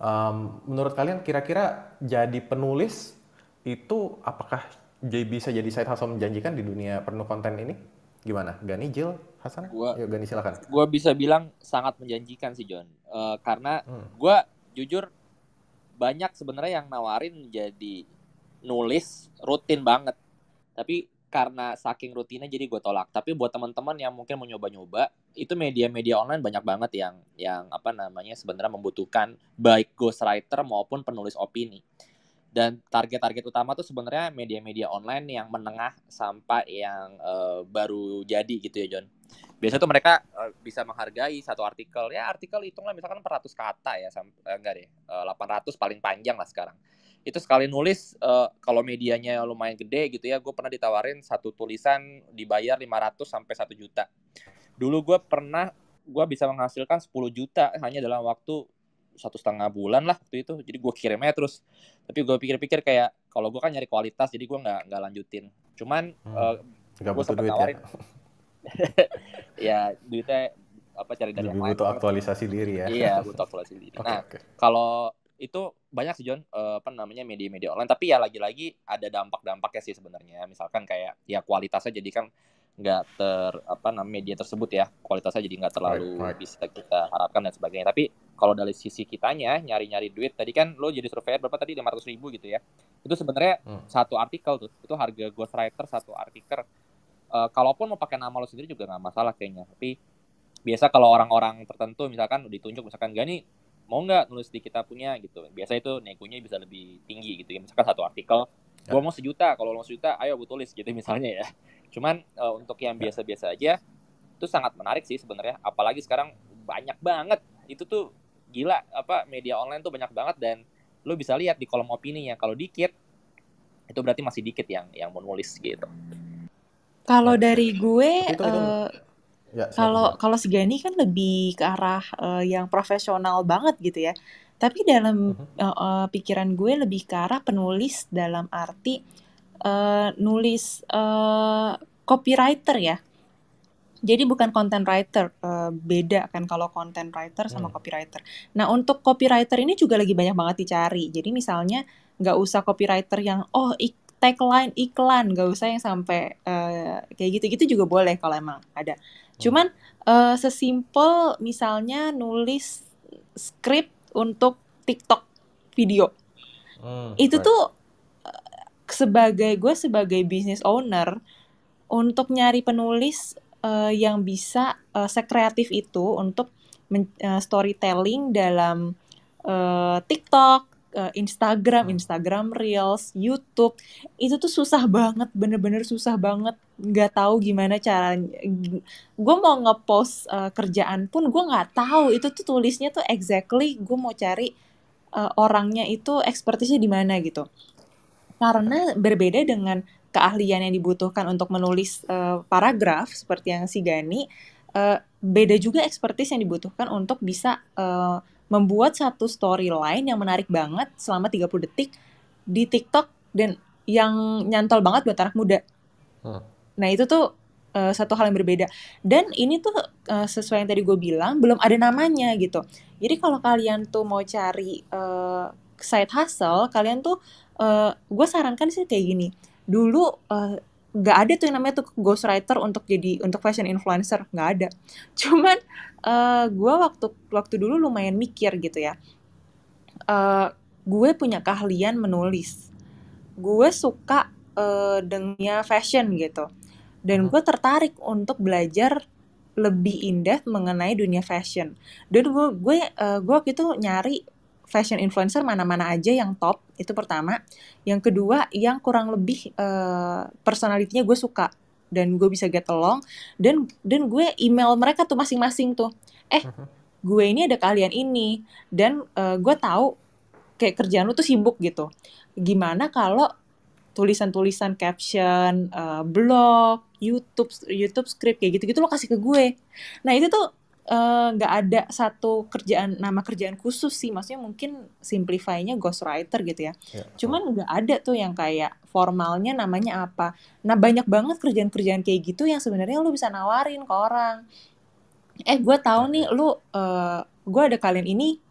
Um, menurut kalian kira-kira jadi penulis itu apakah jadi bisa jadi side hustle menjanjikan di dunia penuh konten ini? Gimana? Gani, Jill, Hasan? Gua, Yuk Gani silakan. Gua bisa bilang sangat menjanjikan sih John. Uh, karena hmm. gue jujur banyak sebenarnya yang nawarin jadi nulis rutin banget. Tapi karena saking rutinnya jadi gue tolak. Tapi buat teman-teman yang mungkin mau nyoba-nyoba, itu media-media online banyak banget yang yang apa namanya sebenarnya membutuhkan baik ghostwriter maupun penulis opini. Dan target-target utama tuh sebenarnya media-media online yang menengah sampai yang uh, baru jadi gitu ya John. Biasanya tuh mereka uh, bisa menghargai satu artikel. Ya artikel hitunglah misalkan 400 kata ya, sampai, eh, enggak deh, 800 paling panjang lah sekarang itu sekali nulis uh, kalau medianya lumayan gede gitu ya gue pernah ditawarin satu tulisan dibayar 500 sampai satu juta dulu gue pernah gue bisa menghasilkan 10 juta hanya dalam waktu satu setengah bulan lah waktu itu jadi gue kirimnya terus tapi gue pikir-pikir kayak kalau gue kan nyari kualitas jadi gue nggak nggak lanjutin cuman hmm. uh, gue sempat tawarin ya. ya duitnya apa cari dari Lebih butuh aktualisasi diri ya iya butuh aktualisasi diri okay, nah okay. kalau itu banyak sih John uh, apa namanya media-media online tapi ya lagi-lagi ada dampak-dampaknya sih sebenarnya misalkan kayak ya kualitasnya jadi kan nggak ter apa namanya media tersebut ya kualitasnya jadi nggak terlalu bisa kita harapkan dan sebagainya tapi kalau dari sisi kitanya nyari-nyari duit tadi kan lo jadi surveyor berapa tadi lima ratus ribu gitu ya itu sebenarnya hmm. satu artikel tuh itu harga ghostwriter satu artikel uh, kalaupun mau pakai nama lo sendiri juga nggak masalah kayaknya tapi biasa kalau orang-orang tertentu misalkan ditunjuk misalkan gak mau nggak nulis di kita punya gitu biasa itu negonya bisa lebih tinggi gitu ya misalkan satu artikel ya. gua mau sejuta kalau mau sejuta ayo gue tulis gitu misalnya ya cuman uh, untuk yang ya. biasa-biasa aja itu sangat menarik sih sebenarnya apalagi sekarang banyak banget itu tuh gila apa media online tuh banyak banget dan lu bisa lihat di kolom opini ya kalau dikit itu berarti masih dikit yang yang mau nulis gitu kalau nah. dari gue itu, itu. Uh, Ya, kalau kalau si kan lebih ke arah uh, yang profesional banget gitu ya. Tapi dalam uh-huh. uh, uh, pikiran gue lebih ke arah penulis dalam arti uh, nulis uh, copywriter ya. Jadi bukan content writer, uh, beda kan kalau content writer sama hmm. copywriter. Nah untuk copywriter ini juga lagi banyak banget dicari. Jadi misalnya nggak usah copywriter yang oh ik tagline iklan, nggak usah yang sampai uh, kayak gitu-gitu juga boleh kalau emang ada. Hmm. Cuman uh, sesimpel misalnya nulis skrip untuk TikTok video. Hmm, itu right. tuh eh, sebagai gue sebagai business owner untuk nyari penulis uh, yang bisa uh, sekreatif itu untuk men, uh, storytelling dalam uh, TikTok uh, Instagram, hmm. Instagram Reels, YouTube itu tuh susah banget, bener-bener susah banget. Gak tahu gimana caranya. Gue mau ngepost uh, kerjaan pun gue nggak tahu itu tuh tulisnya tuh exactly gue mau cari uh, orangnya itu ekspertisnya di mana gitu. Karena berbeda dengan keahlian yang dibutuhkan untuk menulis uh, paragraf seperti yang si Gani, uh, beda juga ekspertis yang dibutuhkan untuk bisa uh, membuat satu storyline yang menarik banget selama 30 detik di TikTok dan yang nyantol banget buat anak muda. Hmm. Nah, itu tuh uh, satu hal yang berbeda. Dan ini tuh uh, sesuai yang tadi gue bilang, belum ada namanya gitu. Jadi kalau kalian tuh mau cari uh, side hustle, kalian tuh uh, gue sarankan sih kayak gini. Dulu uh, nggak ada tuh yang namanya tuh ghostwriter untuk jadi untuk fashion influencer nggak ada cuman uh, eh, gue waktu waktu dulu lumayan mikir gitu ya uh, gue punya keahlian menulis gue suka uh, eh, dengan fashion gitu dan hmm. gue tertarik untuk belajar lebih indah mengenai dunia fashion dan gue gue uh, gue waktu itu nyari fashion influencer mana-mana aja yang top itu pertama yang kedua yang kurang lebih uh, personalitinya gue suka dan gue bisa get along dan dan gue email mereka tuh masing-masing tuh eh mhm. gue ini ada kalian ini dan uh, gue tahu kayak kerjaan lu tuh sibuk gitu gimana kalau tulisan-tulisan caption uh, blog YouTube YouTube script kayak gitu-gitu lo kasih ke gue nah itu tuh Eh, nggak uh, ada satu kerjaan nama kerjaan khusus sih maksudnya mungkin simplify-nya ghostwriter gitu ya. ya. Cuman nggak ada tuh yang kayak formalnya namanya apa. Nah, banyak banget kerjaan-kerjaan kayak gitu yang sebenarnya lu bisa nawarin ke orang. Eh, gue tahu nih lu uh, eh, gue ada kalian ini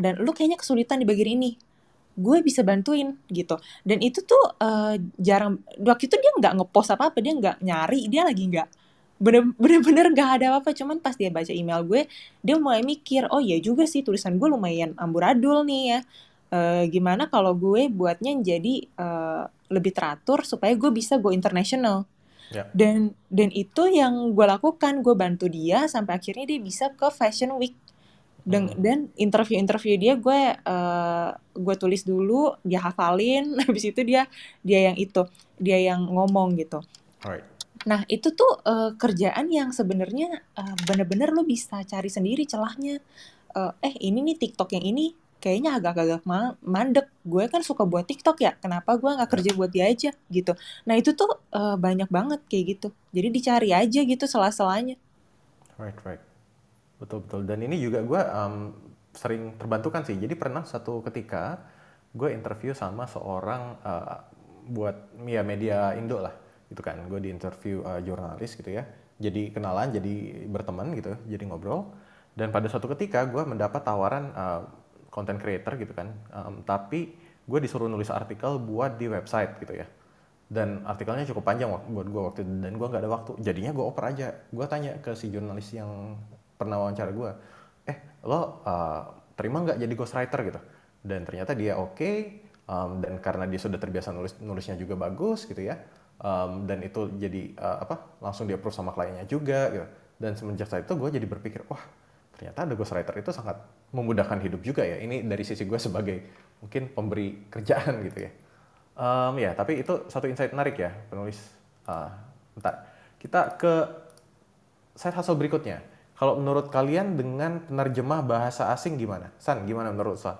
dan lu kayaknya kesulitan di bagian ini. Gue bisa bantuin gitu. Dan itu tuh uh, jarang waktu itu dia nggak ngepost apa-apa, dia nggak nyari, dia lagi nggak bener-bener gak ada apa-apa cuman pas dia baca email gue dia mulai mikir oh ya juga sih tulisan gue lumayan amburadul nih ya e, gimana kalau gue buatnya jadi e, lebih teratur supaya gue bisa go international yeah. dan dan itu yang gue lakukan gue bantu dia sampai akhirnya dia bisa ke fashion week dan hmm. dan interview interview dia gue uh, gue tulis dulu dia hafalin habis itu dia dia yang itu dia yang ngomong gitu Alright. Nah, itu tuh uh, kerjaan yang sebenarnya uh, bener-bener lo bisa cari sendiri celahnya. Uh, eh, ini nih TikTok yang ini kayaknya agak-agak mandek. Gue kan suka buat TikTok ya, kenapa gue nggak kerja buat dia aja gitu. Nah itu tuh uh, banyak banget kayak gitu. Jadi dicari aja gitu selah-selahnya Right, right. Betul-betul. Dan ini juga gue um, sering terbantukan sih. Jadi pernah satu ketika gue interview sama seorang uh, buat ya media Indo lah gitu kan gue di interview uh, jurnalis gitu ya jadi kenalan jadi berteman gitu jadi ngobrol dan pada suatu ketika gue mendapat tawaran uh, content creator gitu kan um, tapi gue disuruh nulis artikel buat di website gitu ya dan artikelnya cukup panjang buat gue waktu itu dan gue nggak ada waktu jadinya gue oper aja gue tanya ke si jurnalis yang pernah wawancara gue eh lo uh, terima nggak jadi ghostwriter gitu dan ternyata dia oke okay, um, dan karena dia sudah terbiasa nulis nulisnya juga bagus gitu ya um, dan itu jadi uh, apa langsung dia sama kliennya juga gitu. dan semenjak saat itu gue jadi berpikir wah ternyata ada ghostwriter itu sangat memudahkan hidup juga ya ini dari sisi gue sebagai mungkin pemberi kerjaan gitu ya um, ya tapi itu satu insight menarik ya penulis uh, kita ke side hustle berikutnya kalau menurut kalian dengan penerjemah bahasa asing gimana San gimana menurut San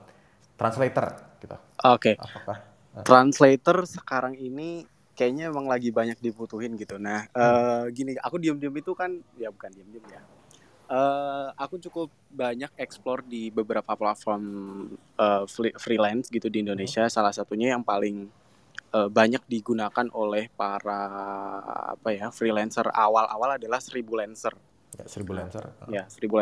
translator gitu oke okay. Eh? translator sekarang ini kayaknya emang lagi banyak dibutuhin gitu. Nah, hmm. uh, gini, aku diem-diem itu kan, ya bukan diem-diem ya. Uh, aku cukup banyak explore di beberapa platform uh, freelance gitu di Indonesia. Hmm. Salah satunya yang paling uh, banyak digunakan oleh para apa ya freelancer awal-awal adalah seribu lancer. Ya, seribu lancer. Uh. Ya, seribu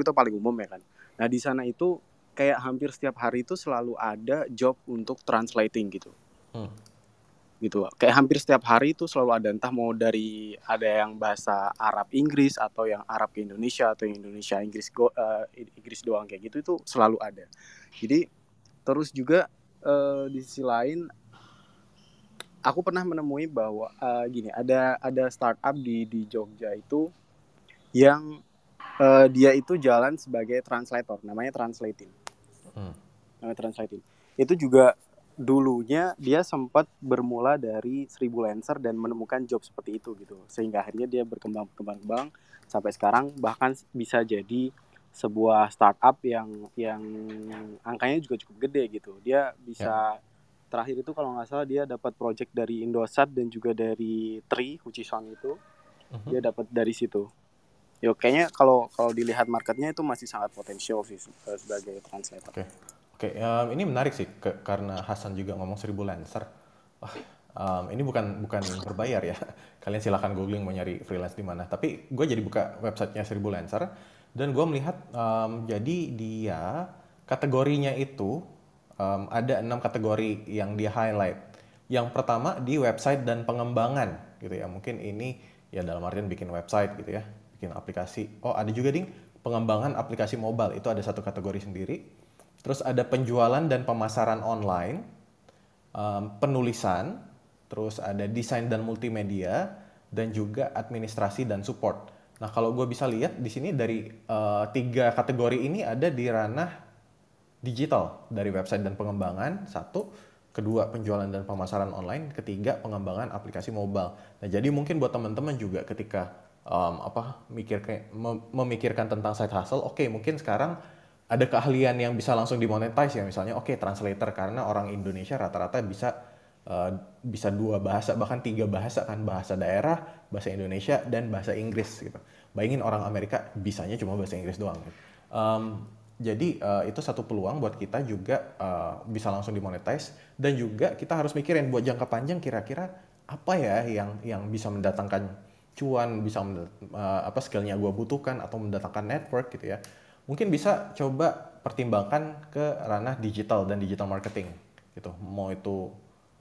itu paling umum ya kan. Nah di sana itu kayak hampir setiap hari itu selalu ada job untuk translating gitu. Hmm gitu kayak hampir setiap hari itu selalu ada entah mau dari ada yang bahasa Arab Inggris atau yang Arab ke Indonesia atau yang Indonesia Inggris go, uh, Inggris doang kayak gitu itu selalu ada jadi terus juga uh, di sisi lain aku pernah menemui bahwa uh, gini ada ada startup di di Jogja itu yang uh, dia itu jalan sebagai translator namanya translating hmm. namanya translating itu juga dulunya dia sempat bermula dari seribu lancer dan menemukan job seperti itu gitu sehingga akhirnya dia berkembang berkembang kembang sampai sekarang bahkan bisa jadi sebuah startup yang yang angkanya juga cukup gede gitu dia bisa yeah. terakhir itu kalau nggak salah dia dapat project dari Indosat dan juga dari Tri Huchison itu uh-huh. dia dapat dari situ yo kayaknya kalau kalau dilihat marketnya itu masih sangat potensial sih eh, sebagai translator okay. Oke, um, ini menarik sih ke, karena Hasan juga ngomong seribu lancer. Wah, um, ini bukan bukan berbayar ya. Kalian silahkan googling mau nyari freelance di mana. Tapi gue jadi buka websitenya seribu lancer dan gue melihat um, jadi dia kategorinya itu um, ada enam kategori yang dia highlight. Yang pertama di website dan pengembangan gitu ya. Mungkin ini ya dalam artian bikin website gitu ya, bikin aplikasi. Oh ada juga ding pengembangan aplikasi mobile itu ada satu kategori sendiri Terus ada penjualan dan pemasaran online, um, penulisan, terus ada desain dan multimedia, dan juga administrasi dan support. Nah kalau gue bisa lihat di sini dari uh, tiga kategori ini ada di ranah digital dari website dan pengembangan satu, kedua penjualan dan pemasaran online, ketiga pengembangan aplikasi mobile. Nah jadi mungkin buat teman-teman juga ketika um, apa mikir memikirkan tentang side hustle, oke okay, mungkin sekarang ada keahlian yang bisa langsung dimonetize ya misalnya oke okay, translator karena orang Indonesia rata-rata bisa uh, bisa dua bahasa bahkan tiga bahasa kan bahasa daerah bahasa Indonesia dan bahasa Inggris gitu bayangin orang Amerika bisanya cuma bahasa Inggris doang gitu. um, jadi uh, itu satu peluang buat kita juga uh, bisa langsung dimonetize dan juga kita harus mikirin buat jangka panjang kira-kira apa ya yang yang bisa mendatangkan cuan bisa uh, apa skillnya gue butuhkan atau mendatangkan network gitu ya mungkin bisa coba pertimbangkan ke ranah digital dan digital marketing gitu mau itu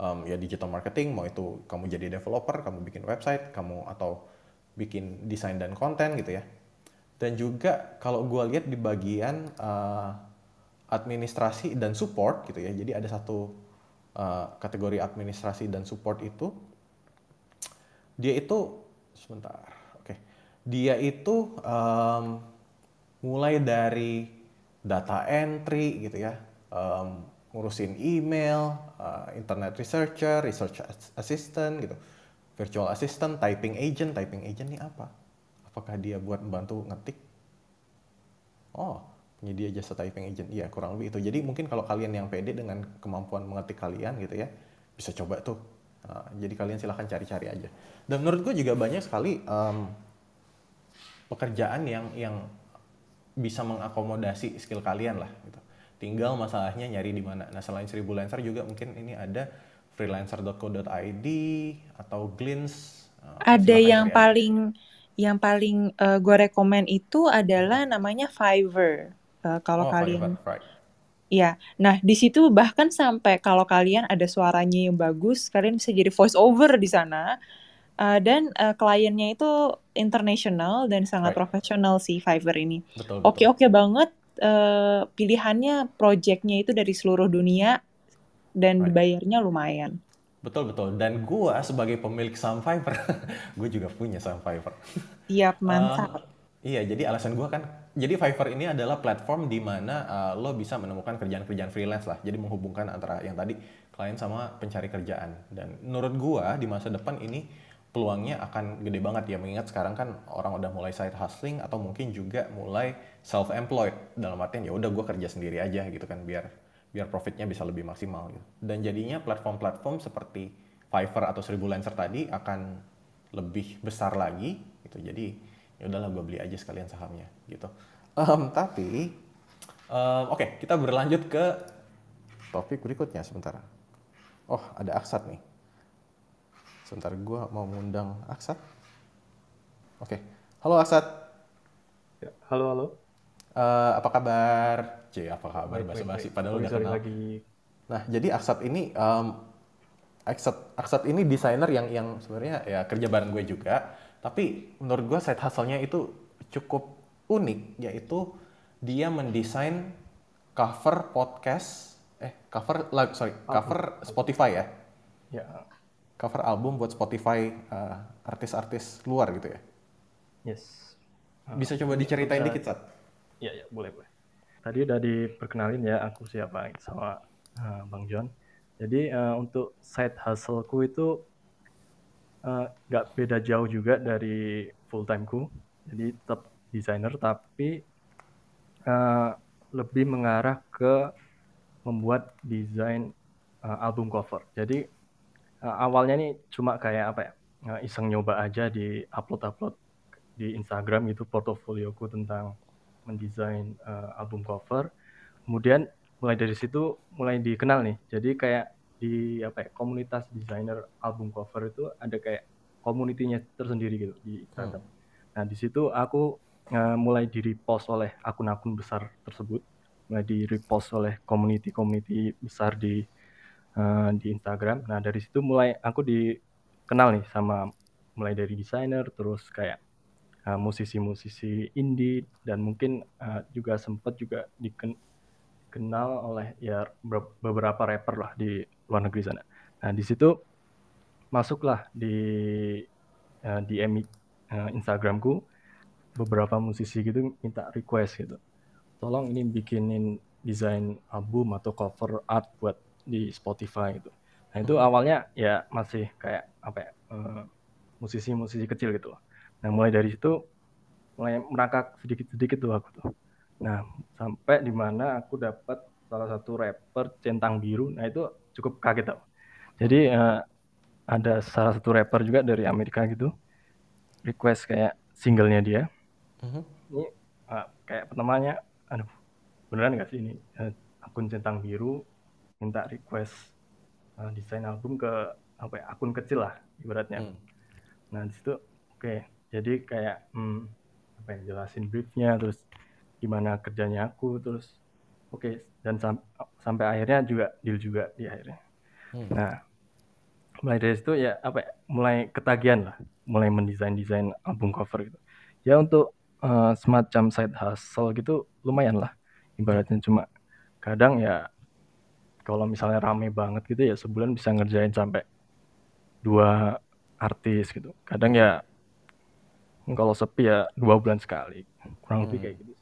um, ya digital marketing mau itu kamu jadi developer kamu bikin website kamu atau bikin desain dan konten gitu ya dan juga kalau gue lihat di bagian uh, administrasi dan support gitu ya jadi ada satu uh, kategori administrasi dan support itu dia itu sebentar oke okay. dia itu um, mulai dari data entry gitu ya, um, ngurusin email, uh, internet researcher, research assistant gitu, virtual assistant, typing agent, typing agent ini apa? Apakah dia buat membantu ngetik? Oh, penyedia jasa typing agent, iya kurang lebih itu. Jadi mungkin kalau kalian yang pede dengan kemampuan mengetik kalian gitu ya, bisa coba tuh. Uh, jadi kalian silahkan cari-cari aja. Dan menurut gue juga banyak sekali um, pekerjaan yang yang bisa mengakomodasi skill kalian lah gitu. Tinggal masalahnya nyari di mana. Nah, selain seribu Lancer juga mungkin ini ada freelancer.co.id atau Glints. Eh, ada yang ya. paling yang paling uh, eh, gue rekomend itu adalah namanya Fiverr. Uh, kalau oh, kalian Fiverr, right. Iya. Nah, di situ bahkan sampai kalau kalian ada suaranya yang bagus, kalian bisa jadi voice over di sana. Uh, dan uh, kliennya itu internasional dan sangat right. profesional si Fiverr ini. Oke-oke okay, okay banget uh, pilihannya projectnya itu dari seluruh dunia dan right. dibayarnya lumayan. Betul betul. Dan gue sebagai pemilik saham Fiverr, gue juga punya saham Fiverr. Tiap mantap. Uh, iya, jadi alasan gue kan, jadi Fiverr ini adalah platform di mana uh, lo bisa menemukan kerjaan-kerjaan freelance lah. Jadi menghubungkan antara yang tadi klien sama pencari kerjaan. Dan menurut gue di masa depan ini peluangnya akan gede banget ya mengingat sekarang kan orang udah mulai side hustling atau mungkin juga mulai self employed dalam artian ya udah gue kerja sendiri aja gitu kan biar biar profitnya bisa lebih maksimal gitu. dan jadinya platform-platform seperti Fiverr atau Seribu Lancer tadi akan lebih besar lagi gitu jadi ya udahlah gue beli aja sekalian sahamnya gitu um, tapi um, oke okay, kita berlanjut ke topik berikutnya sebentar oh ada aksat nih Sebentar, gue mau mengundang Aksat. Oke, okay. halo Aksat. Ya, halo, halo. Uh, apa kabar? C, apa kabar? Bahasa basi, padahal udah kenal. Lagi. Nah, jadi Aksat ini um, Aksat, Aksat ini desainer yang yang sebenarnya ya kerja bareng gue juga, tapi menurut gue side hustle-nya itu cukup unik, yaitu dia mendesain cover podcast, eh cover, sorry, ah, cover Spotify ya. Ya cover album buat Spotify artis eh, artis-artis luar gitu ya. Yes. Eh, Bisa coba diceritain Bisa. dikit, Sat? Iya, ya, boleh, boleh. Tadi udah diperkenalin ya aku siapa sama uh, eh, Bang John. Jadi uh, untuk side hustleku itu nggak uh, beda jauh juga dari full timeku. Jadi tetap desainer tapi uh, lebih mengarah ke membuat desain uh, album cover. Jadi Eh, awalnya nih cuma kayak apa ya eh, iseng nyoba aja di upload upload di Instagram itu portofolioku tentang mendesain uh, album cover kemudian mulai dari situ mulai dikenal nih jadi kayak di apa ya komunitas desainer album cover itu ada kayak komunitinya tersendiri gitu di Instagram hmm. nah di situ aku uh, mulai di repost oleh akun-akun besar tersebut mulai di repost oleh community-community besar di uh, di Instagram. Nah dari situ mulai aku dikenal nih sama mulai dari desainer terus kayak uh, musisi-musisi indie dan mungkin uh, juga sempat juga dikenal oleh ya beberapa rapper lah di luar negeri sana. Nah di situ masuklah di uh, DM uh, Instagramku beberapa musisi gitu minta request gitu. Tolong ini bikinin desain album atau cover art buat di Spotify gitu. Nah itu hmm. awalnya ya masih kayak apa ya eh, musisi-musisi uh, kecil gitu. Nah mulai dari situ mulai merangkak sedikit-sedikit tuh aku tuh. Nah sampai di mana aku dapat salah satu rapper centang biru. Nah itu cukup kaget tau. Jadi uh, ada salah satu rapper juga dari Amerika gitu request kayak singlenya dia. Uh-huh. Ini uh, kayak pertamanya, aduh beneran gak sih ini uh, akun centang biru minta request uh, desain album ke apa ya, akun kecil lah ibaratnya. Hmm. Nah di situ oke okay, jadi kayak hmm, apa yang jelasin briefnya terus gimana kerjanya aku terus oke okay, dan sam sampai akhirnya juga deal juga di akhirnya. Hmm. Nah mulai dari situ ya apa ya, mulai ketagihan lah mulai mendesain desain album cover gitu. Ya untuk uh, semacam side hustle gitu lumayan lah ibaratnya cuma kadang ya kalau misalnya rame banget gitu ya sebulan bisa ngerjain sampai dua artis gitu kadang ya kalau sepi ya dua bulan sekali kurang lebih kayak hmm. gitu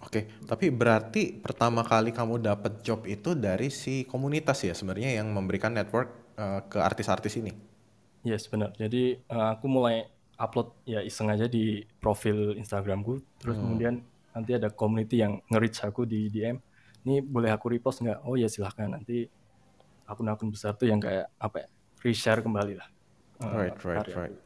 Oke, okay. tapi berarti pertama kali kamu dapat job itu dari si komunitas ya sebenarnya yang memberikan network uh, ke artis-artis ini. Yes, benar. Jadi uh, aku mulai upload ya iseng aja di profil Instagramku, terus hmm. kemudian nanti ada community yang nge-reach aku di DM ini boleh aku repost nggak oh ya silahkan nanti akun-akun besar tuh yang kayak apa ya reshare kembali lah uh, right right right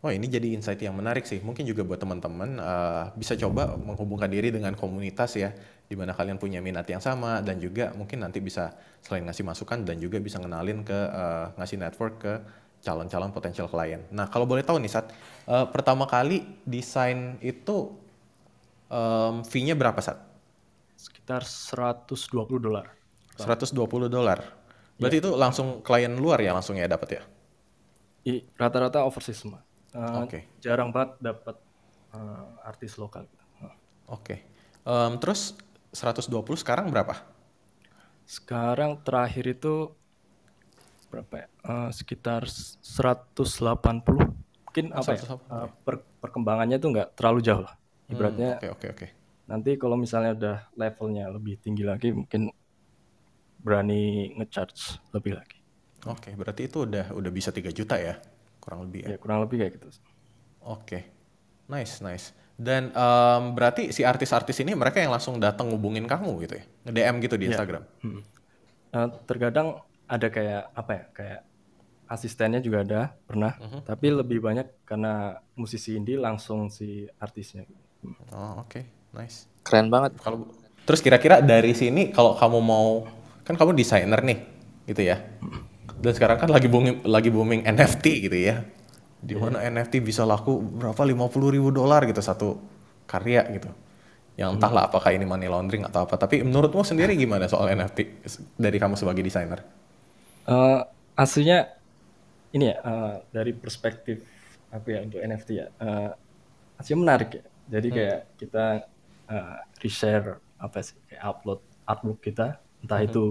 oh, ini jadi insight yang menarik sih. Mungkin juga buat teman-teman uh, bisa coba menghubungkan diri dengan komunitas ya, di mana kalian punya minat yang sama dan juga mungkin nanti bisa selain ngasih masukan dan juga bisa kenalin ke uh, ngasih network ke calon-calon potensial klien. Nah kalau boleh tahu nih saat uh, pertama kali desain itu um, fee-nya berapa saat? sekitar 120 dolar. 120 dolar. Berarti yeah. itu langsung klien luar ya langsung ya dapat ya? Rata-rata overseas semua. Uh, Oke. Okay. Jarang banget dapat uh, artis lokal. Uh. Oke. Okay. Um, terus 120 sekarang berapa? Sekarang terakhir itu berapa ya? Uh, sekitar 180. Mungkin oh, apa ya? Uh, per perkembangannya itu nggak terlalu jauh lah. Hmm, Ibaratnya. Oke, oke, oke nanti kalau misalnya udah levelnya lebih tinggi lagi mungkin berani ngecharge lebih lagi. Oke, okay, berarti itu udah udah bisa 3 juta ya kurang lebih ya. ya kurang lebih kayak gitu. Oke. Okay. Nice, nice. Dan um, berarti si artis-artis ini mereka yang langsung datang hubungin kamu gitu ya. dm gitu di ya. Instagram. Hmm. Uh, terkadang ada kayak apa ya? Kayak asistennya juga ada pernah, uh mhm. -huh. tapi lebih banyak karena musisi indie langsung si artisnya. Hmm. Oh, oke. Okay. Nice. Keren banget. Kalau terus kira-kira dari sini kalau kamu mau kan kamu desainer nih, gitu ya. Dan sekarang kan lagi booming lagi booming NFT gitu ya. Di iya. mana yeah. NFT bisa laku berapa 50 ribu dolar gitu satu karya gitu. Yang entahlah hmm. apakah ini money laundering atau apa. Tapi menurutmu sendiri gimana soal NFT dari kamu sebagai desainer? Uh, aslinya ini ya uh, dari perspektif aku ya untuk NFT ya. Uh, aslinya menarik ya. Jadi hmm. kayak hmm. kita uh, reshare apa sih upload artwork kita entah mm -hmm. itu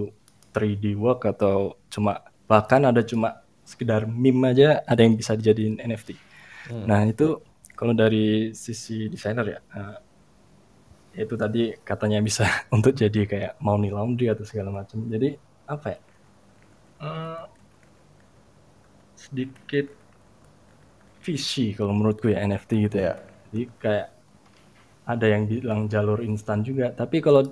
3D work atau cuma bahkan ada cuma sekedar meme aja ada yang bisa dijadiin NFT. Hmm. Nah itu kalau dari sisi desainer ya uh, itu tadi katanya bisa untuk jadi kayak money laundry atau segala macam. Jadi apa ya? Uh, sedikit visi kalau menurutku ya NFT gitu ya. ya. Jadi kayak ada yang bilang jalur instan juga tapi kalau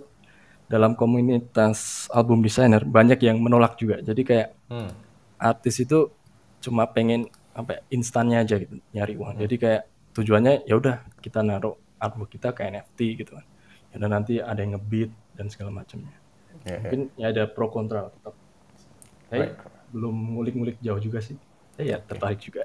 dalam komunitas album desainer banyak yang menolak juga jadi kayak hmm. artis itu cuma pengen apa ya, instannya aja gitu nyari uang hmm. jadi kayak tujuannya ya udah kita naruh artwork kita ke NFT gitu kan ya dan nanti ada yang ngebeat dan segala macamnya yeah, iya. mungkin yeah. ya ada pro kontra tetap hey, right. belum ngulik-ngulik jauh juga sih Iya ya tertarik okay. juga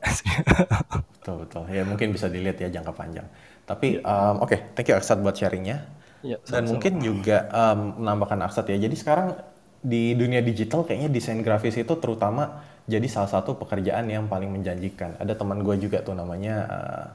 betul betul ya mungkin bisa dilihat ya jangka panjang tapi um, oke, okay, thank you Aksat buat sharingnya. Yeah, Dan sama-sama. mungkin juga um, menambahkan Aksat ya. Jadi sekarang di dunia digital kayaknya desain grafis itu terutama jadi salah satu pekerjaan yang paling menjanjikan. Ada teman gue juga tuh namanya uh,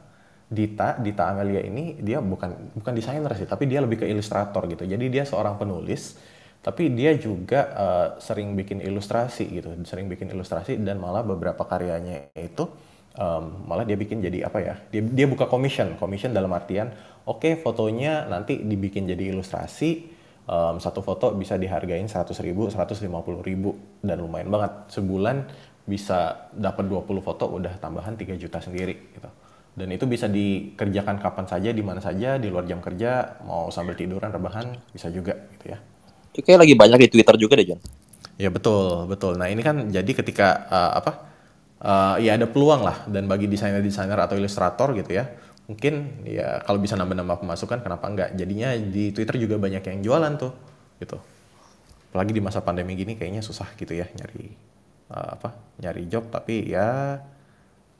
Dita, Dita Amelia ini dia bukan bukan desainer sih, tapi dia lebih ke ilustrator gitu. Jadi dia seorang penulis, tapi dia juga uh, sering bikin ilustrasi gitu, sering bikin ilustrasi dan malah beberapa karyanya itu um, malah dia bikin jadi apa ya dia, dia buka commission commission dalam artian oke okay, fotonya nanti dibikin jadi ilustrasi um, satu foto bisa dihargain 100 ribu 150 ribu dan lumayan banget sebulan bisa dapat 20 foto udah tambahan 3 juta sendiri gitu dan itu bisa dikerjakan kapan saja di mana saja di luar jam kerja mau sambil tiduran rebahan bisa juga gitu ya oke lagi banyak di Twitter juga deh John ya betul betul nah ini kan jadi ketika uh, apa uh, ya ada peluang lah dan bagi desainer-desainer atau ilustrator gitu ya mungkin ya kalau bisa nambah-nambah pemasukan kenapa enggak jadinya di Twitter juga banyak yang jualan tuh gitu apalagi di masa pandemi gini kayaknya susah gitu ya nyari uh, apa nyari job tapi ya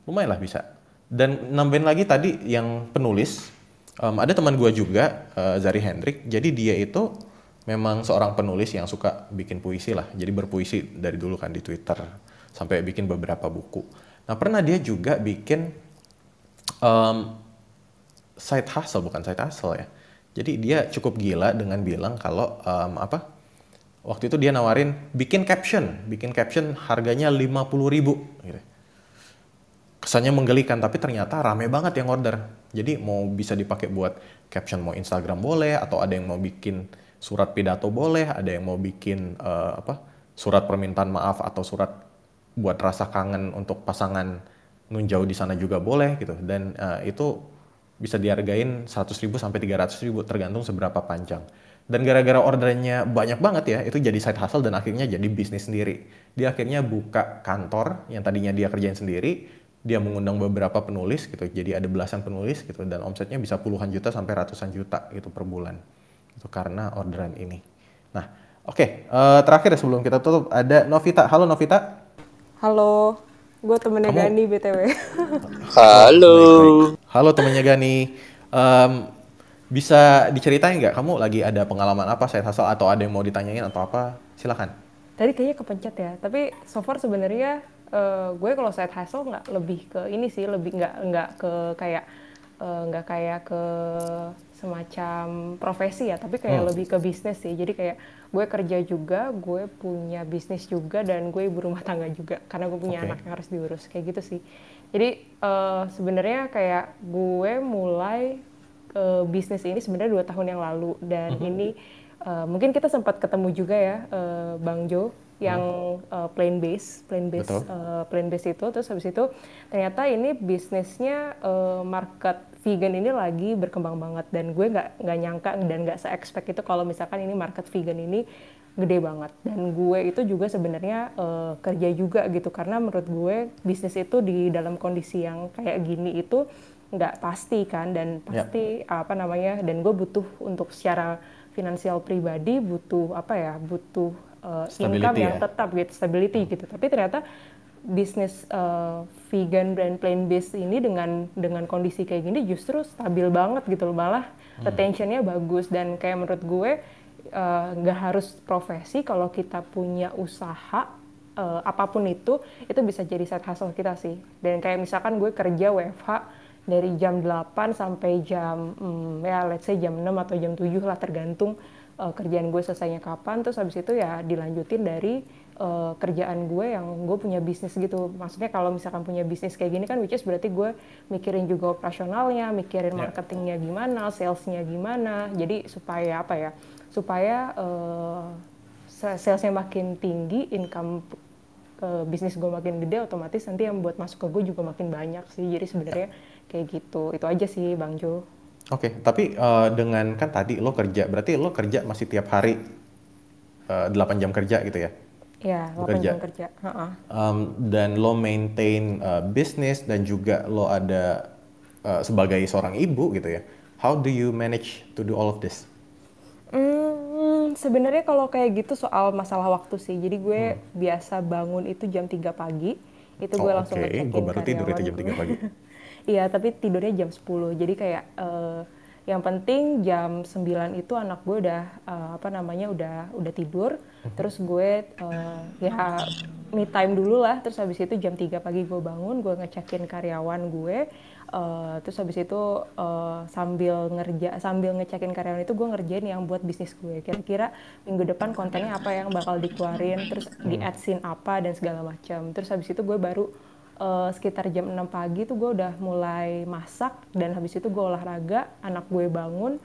lumayan lah bisa dan nambahin lagi tadi yang penulis um, ada teman gue juga uh, Zari Hendrik jadi dia itu memang seorang penulis yang suka bikin puisi lah jadi berpuisi dari dulu kan di Twitter sampai bikin beberapa buku. Nah pernah dia juga bikin um, side hustle bukan side hustle ya. Jadi dia cukup gila dengan bilang kalau um, apa waktu itu dia nawarin bikin caption, bikin caption harganya 50 ribu. Gitu. Kesannya menggelikan tapi ternyata rame banget yang order. Jadi mau bisa dipakai buat caption mau Instagram boleh atau ada yang mau bikin surat pidato boleh, ada yang mau bikin uh, apa surat permintaan maaf atau surat buat rasa kangen untuk pasangan nunjau di sana juga boleh gitu dan uh, itu bisa dihargain 100 ribu sampai 300 ribu tergantung seberapa panjang dan gara-gara ordernya banyak banget ya itu jadi side hustle dan akhirnya jadi bisnis sendiri dia akhirnya buka kantor yang tadinya dia kerjain sendiri dia mengundang beberapa penulis gitu jadi ada belasan penulis gitu dan omsetnya bisa puluhan juta sampai ratusan juta gitu per bulan itu karena orderan ini nah oke okay, uh, eh, terakhir ya sebelum kita tutup ada Novita halo Novita Halo, gue temennya Kamu... Gani BTW. Halo. Halo temennya Gani. Um, bisa diceritain nggak kamu lagi ada pengalaman apa saya hasil atau ada yang mau ditanyain atau apa? Silakan. Tadi kayaknya kepencet ya, tapi so far sebenarnya uh, gue kalau saya hasil nggak lebih ke ini sih, lebih nggak nggak ke kayak eh, nggak uh, kayak ke semacam profesi ya, tapi kayak hmm. lebih ke bisnis sih. Jadi kayak gue kerja juga, gue punya bisnis juga, dan gue ibu rumah tangga juga karena gue punya okay. anak yang harus diurus kayak gitu sih. Jadi uh, sebenarnya kayak gue mulai uh, bisnis ini sebenarnya dua tahun yang lalu dan -hmm. ini uh, mungkin kita sempat ketemu juga ya uh, Bang Jo yang uh, plain base, plain base, uh, plain base itu terus habis itu ternyata ini bisnisnya uh, market vegan ini lagi berkembang banget dan gue nggak nggak nyangka dan nggak se expect itu kalau misalkan ini market vegan ini gede banget dan gue itu juga sebenarnya uh, kerja juga gitu karena menurut gue bisnis itu di dalam kondisi yang kayak gini itu nggak pasti kan dan ya. pasti yeah. apa namanya dan gue butuh untuk secara finansial pribadi butuh apa ya butuh uh, income yang ya? tetap gitu stability hmm. gitu tapi ternyata bisnis uh, vegan brand plain based ini dengan dengan kondisi kayak gini justru stabil banget gitu loh malah hmm. retentionnya bagus dan kayak menurut gue eh, nggak uh, harus profesi kalau kita punya usaha uh, apapun itu itu bisa jadi side hustle kita sih dan kayak misalkan gue kerja WFH dari jam 8 sampai jam hmm, ya let's say jam 6 atau jam 7 lah tergantung uh, kerjaan gue selesainya kapan terus habis itu ya dilanjutin dari uh, kerjaan gue yang gue punya bisnis gitu. Maksudnya kalau misalkan punya bisnis kayak gini kan which is berarti gue mikirin juga operasionalnya, mikirin ya. marketingnya gimana, salesnya gimana. Jadi supaya apa ya? Supaya uh, salesnya makin tinggi, income ke eh, bisnis gue makin gede, otomatis nanti yang buat masuk ke gue juga makin banyak sih. Jadi sebenarnya ya. kayak gitu. Itu aja sih Bang Jo. Oke, okay, tapi uh, dengan kan tadi lo kerja, berarti lo kerja masih tiap hari uh, 8 jam kerja gitu ya? ya, lo bekerja, kerja. Uh -uh. Um, dan lo maintain uh, eh, bisnis dan juga lo ada uh, sebagai seorang ibu gitu ya. How do you manage to do all of this? Hmm, sebenarnya kalau kayak gitu soal masalah waktu sih. Jadi gue hmm. biasa bangun itu jam 3 pagi. Itu gue oh, langsung okay. ngecekin gue baru tidur itu jam 3 pagi. Iya, tapi tidurnya jam 10. Jadi kayak uh, yang penting jam 9 itu anak gue udah uh, apa namanya udah udah tidur mhm. terus gue uh, ya me time dulu lah terus habis itu jam 3 pagi gue bangun gue ngecekin karyawan gue uh, terus habis itu uh, sambil ngerja sambil ngecekin karyawan itu gue ngerjain yang buat bisnis gue kira-kira minggu depan kontennya apa yang bakal dikeluarin terus di mhm. adsin apa dan segala macam terus habis itu gue baru uh, sekitar jam 6 pagi tuh gue udah mulai masak dan habis itu gue olahraga anak gue bangun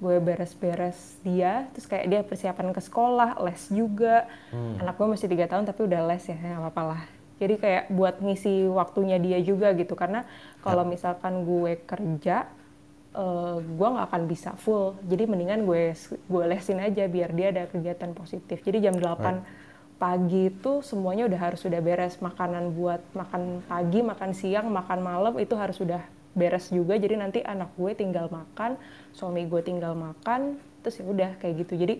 gue beres-beres dia terus kayak dia persiapan ke sekolah les juga hmm. anak gue masih tiga tahun tapi udah les ya, ya nggak apa-apa lah jadi kayak buat ngisi waktunya dia juga gitu karena kalau ya. misalkan gue kerja uh, eh, gue nggak akan bisa full jadi mendingan gue gue lesin aja biar dia ada kegiatan positif jadi jam 8 right pagi itu semuanya udah harus sudah beres makanan buat makan pagi makan siang makan malam itu harus sudah beres juga jadi nanti anak gue tinggal makan suami gue tinggal makan terus ya udah kayak gitu jadi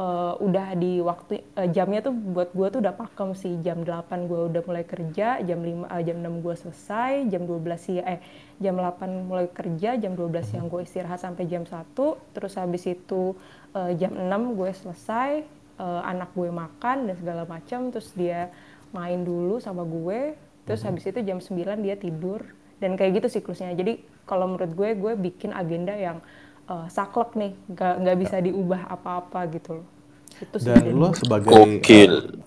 uh, udah di waktu uh, jamnya tuh buat gue tuh udah pakem sih jam 8 gue udah mulai kerja jam 5 uh, eh, jam 6 gue selesai jam 12 siang eh jam 8 mulai kerja jam 12 siang gue istirahat sampai jam 1 terus habis itu uh, jam 6 gue selesai uh, anak gue makan dan segala macam terus dia main dulu sama gue terus mhm. habis itu jam 9 dia tidur dan kayak gitu siklusnya jadi kalau menurut gue gue bikin agenda yang uh, saklek nih nggak nggak bisa ya. diubah apa-apa gitu loh itu dan lo sebagai Uh,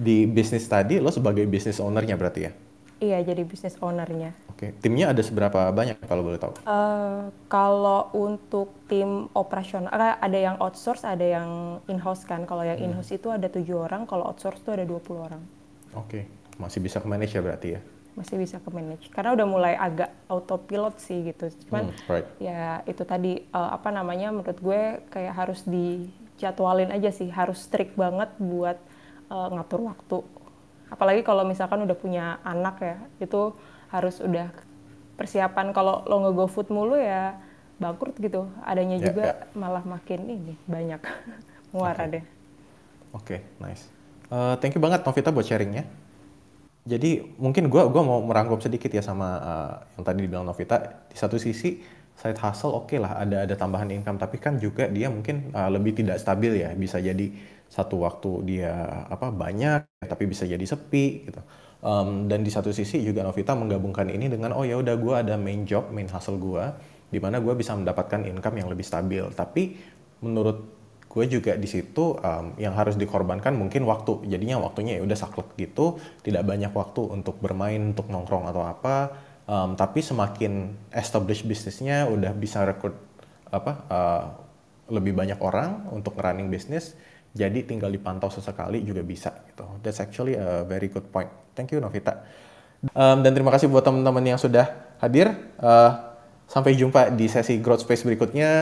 di bisnis tadi lo sebagai bisnis ownernya berarti ya Iya, jadi bisnis ownernya. Oke, timnya ada seberapa banyak kalau boleh tahu? Uh, kalau untuk tim operasional, eh, ada yang outsource, ada yang in-house kan. Kalau yang hmm. in-house itu ada tujuh orang, kalau outsource itu ada 20 orang. Oke, masih bisa ke manage ya berarti ya? Masih bisa ke manage, karena udah mulai agak autopilot sih gitu. Cuman hmm, right. ya itu tadi, uh, apa namanya, menurut gue kayak harus dijadwalin aja sih, harus strict banget buat uh, ngatur waktu apalagi kalau misalkan udah punya anak ya itu harus udah persiapan kalau lo nggak go food mulu ya bangkrut gitu adanya yeah, juga yeah. malah makin ini banyak muara okay. deh oke okay, nice uh, thank you banget Novita buat sharingnya jadi mungkin gue gua mau merangkum sedikit ya sama uh, yang tadi dibilang Novita di satu sisi side hustle oke okay lah ada ada tambahan income tapi kan juga dia mungkin uh, lebih tidak stabil ya bisa jadi satu waktu dia apa banyak tapi bisa jadi sepi gitu um, dan di satu sisi juga Novita menggabungkan ini dengan oh ya udah gue ada main job main hustle gue di mana gue bisa mendapatkan income yang lebih stabil tapi menurut gue juga di situ um, yang harus dikorbankan mungkin waktu jadinya waktunya ya udah saklek gitu tidak banyak waktu untuk bermain untuk nongkrong atau apa um, tapi semakin establish bisnisnya udah bisa rekrut apa uh, lebih banyak orang untuk running bisnis jadi tinggal dipantau sesekali juga bisa gitu. That's actually a very good point. Thank you Novita. Um, dan terima kasih buat teman-teman yang sudah hadir. Uh, sampai jumpa di sesi growth space berikutnya.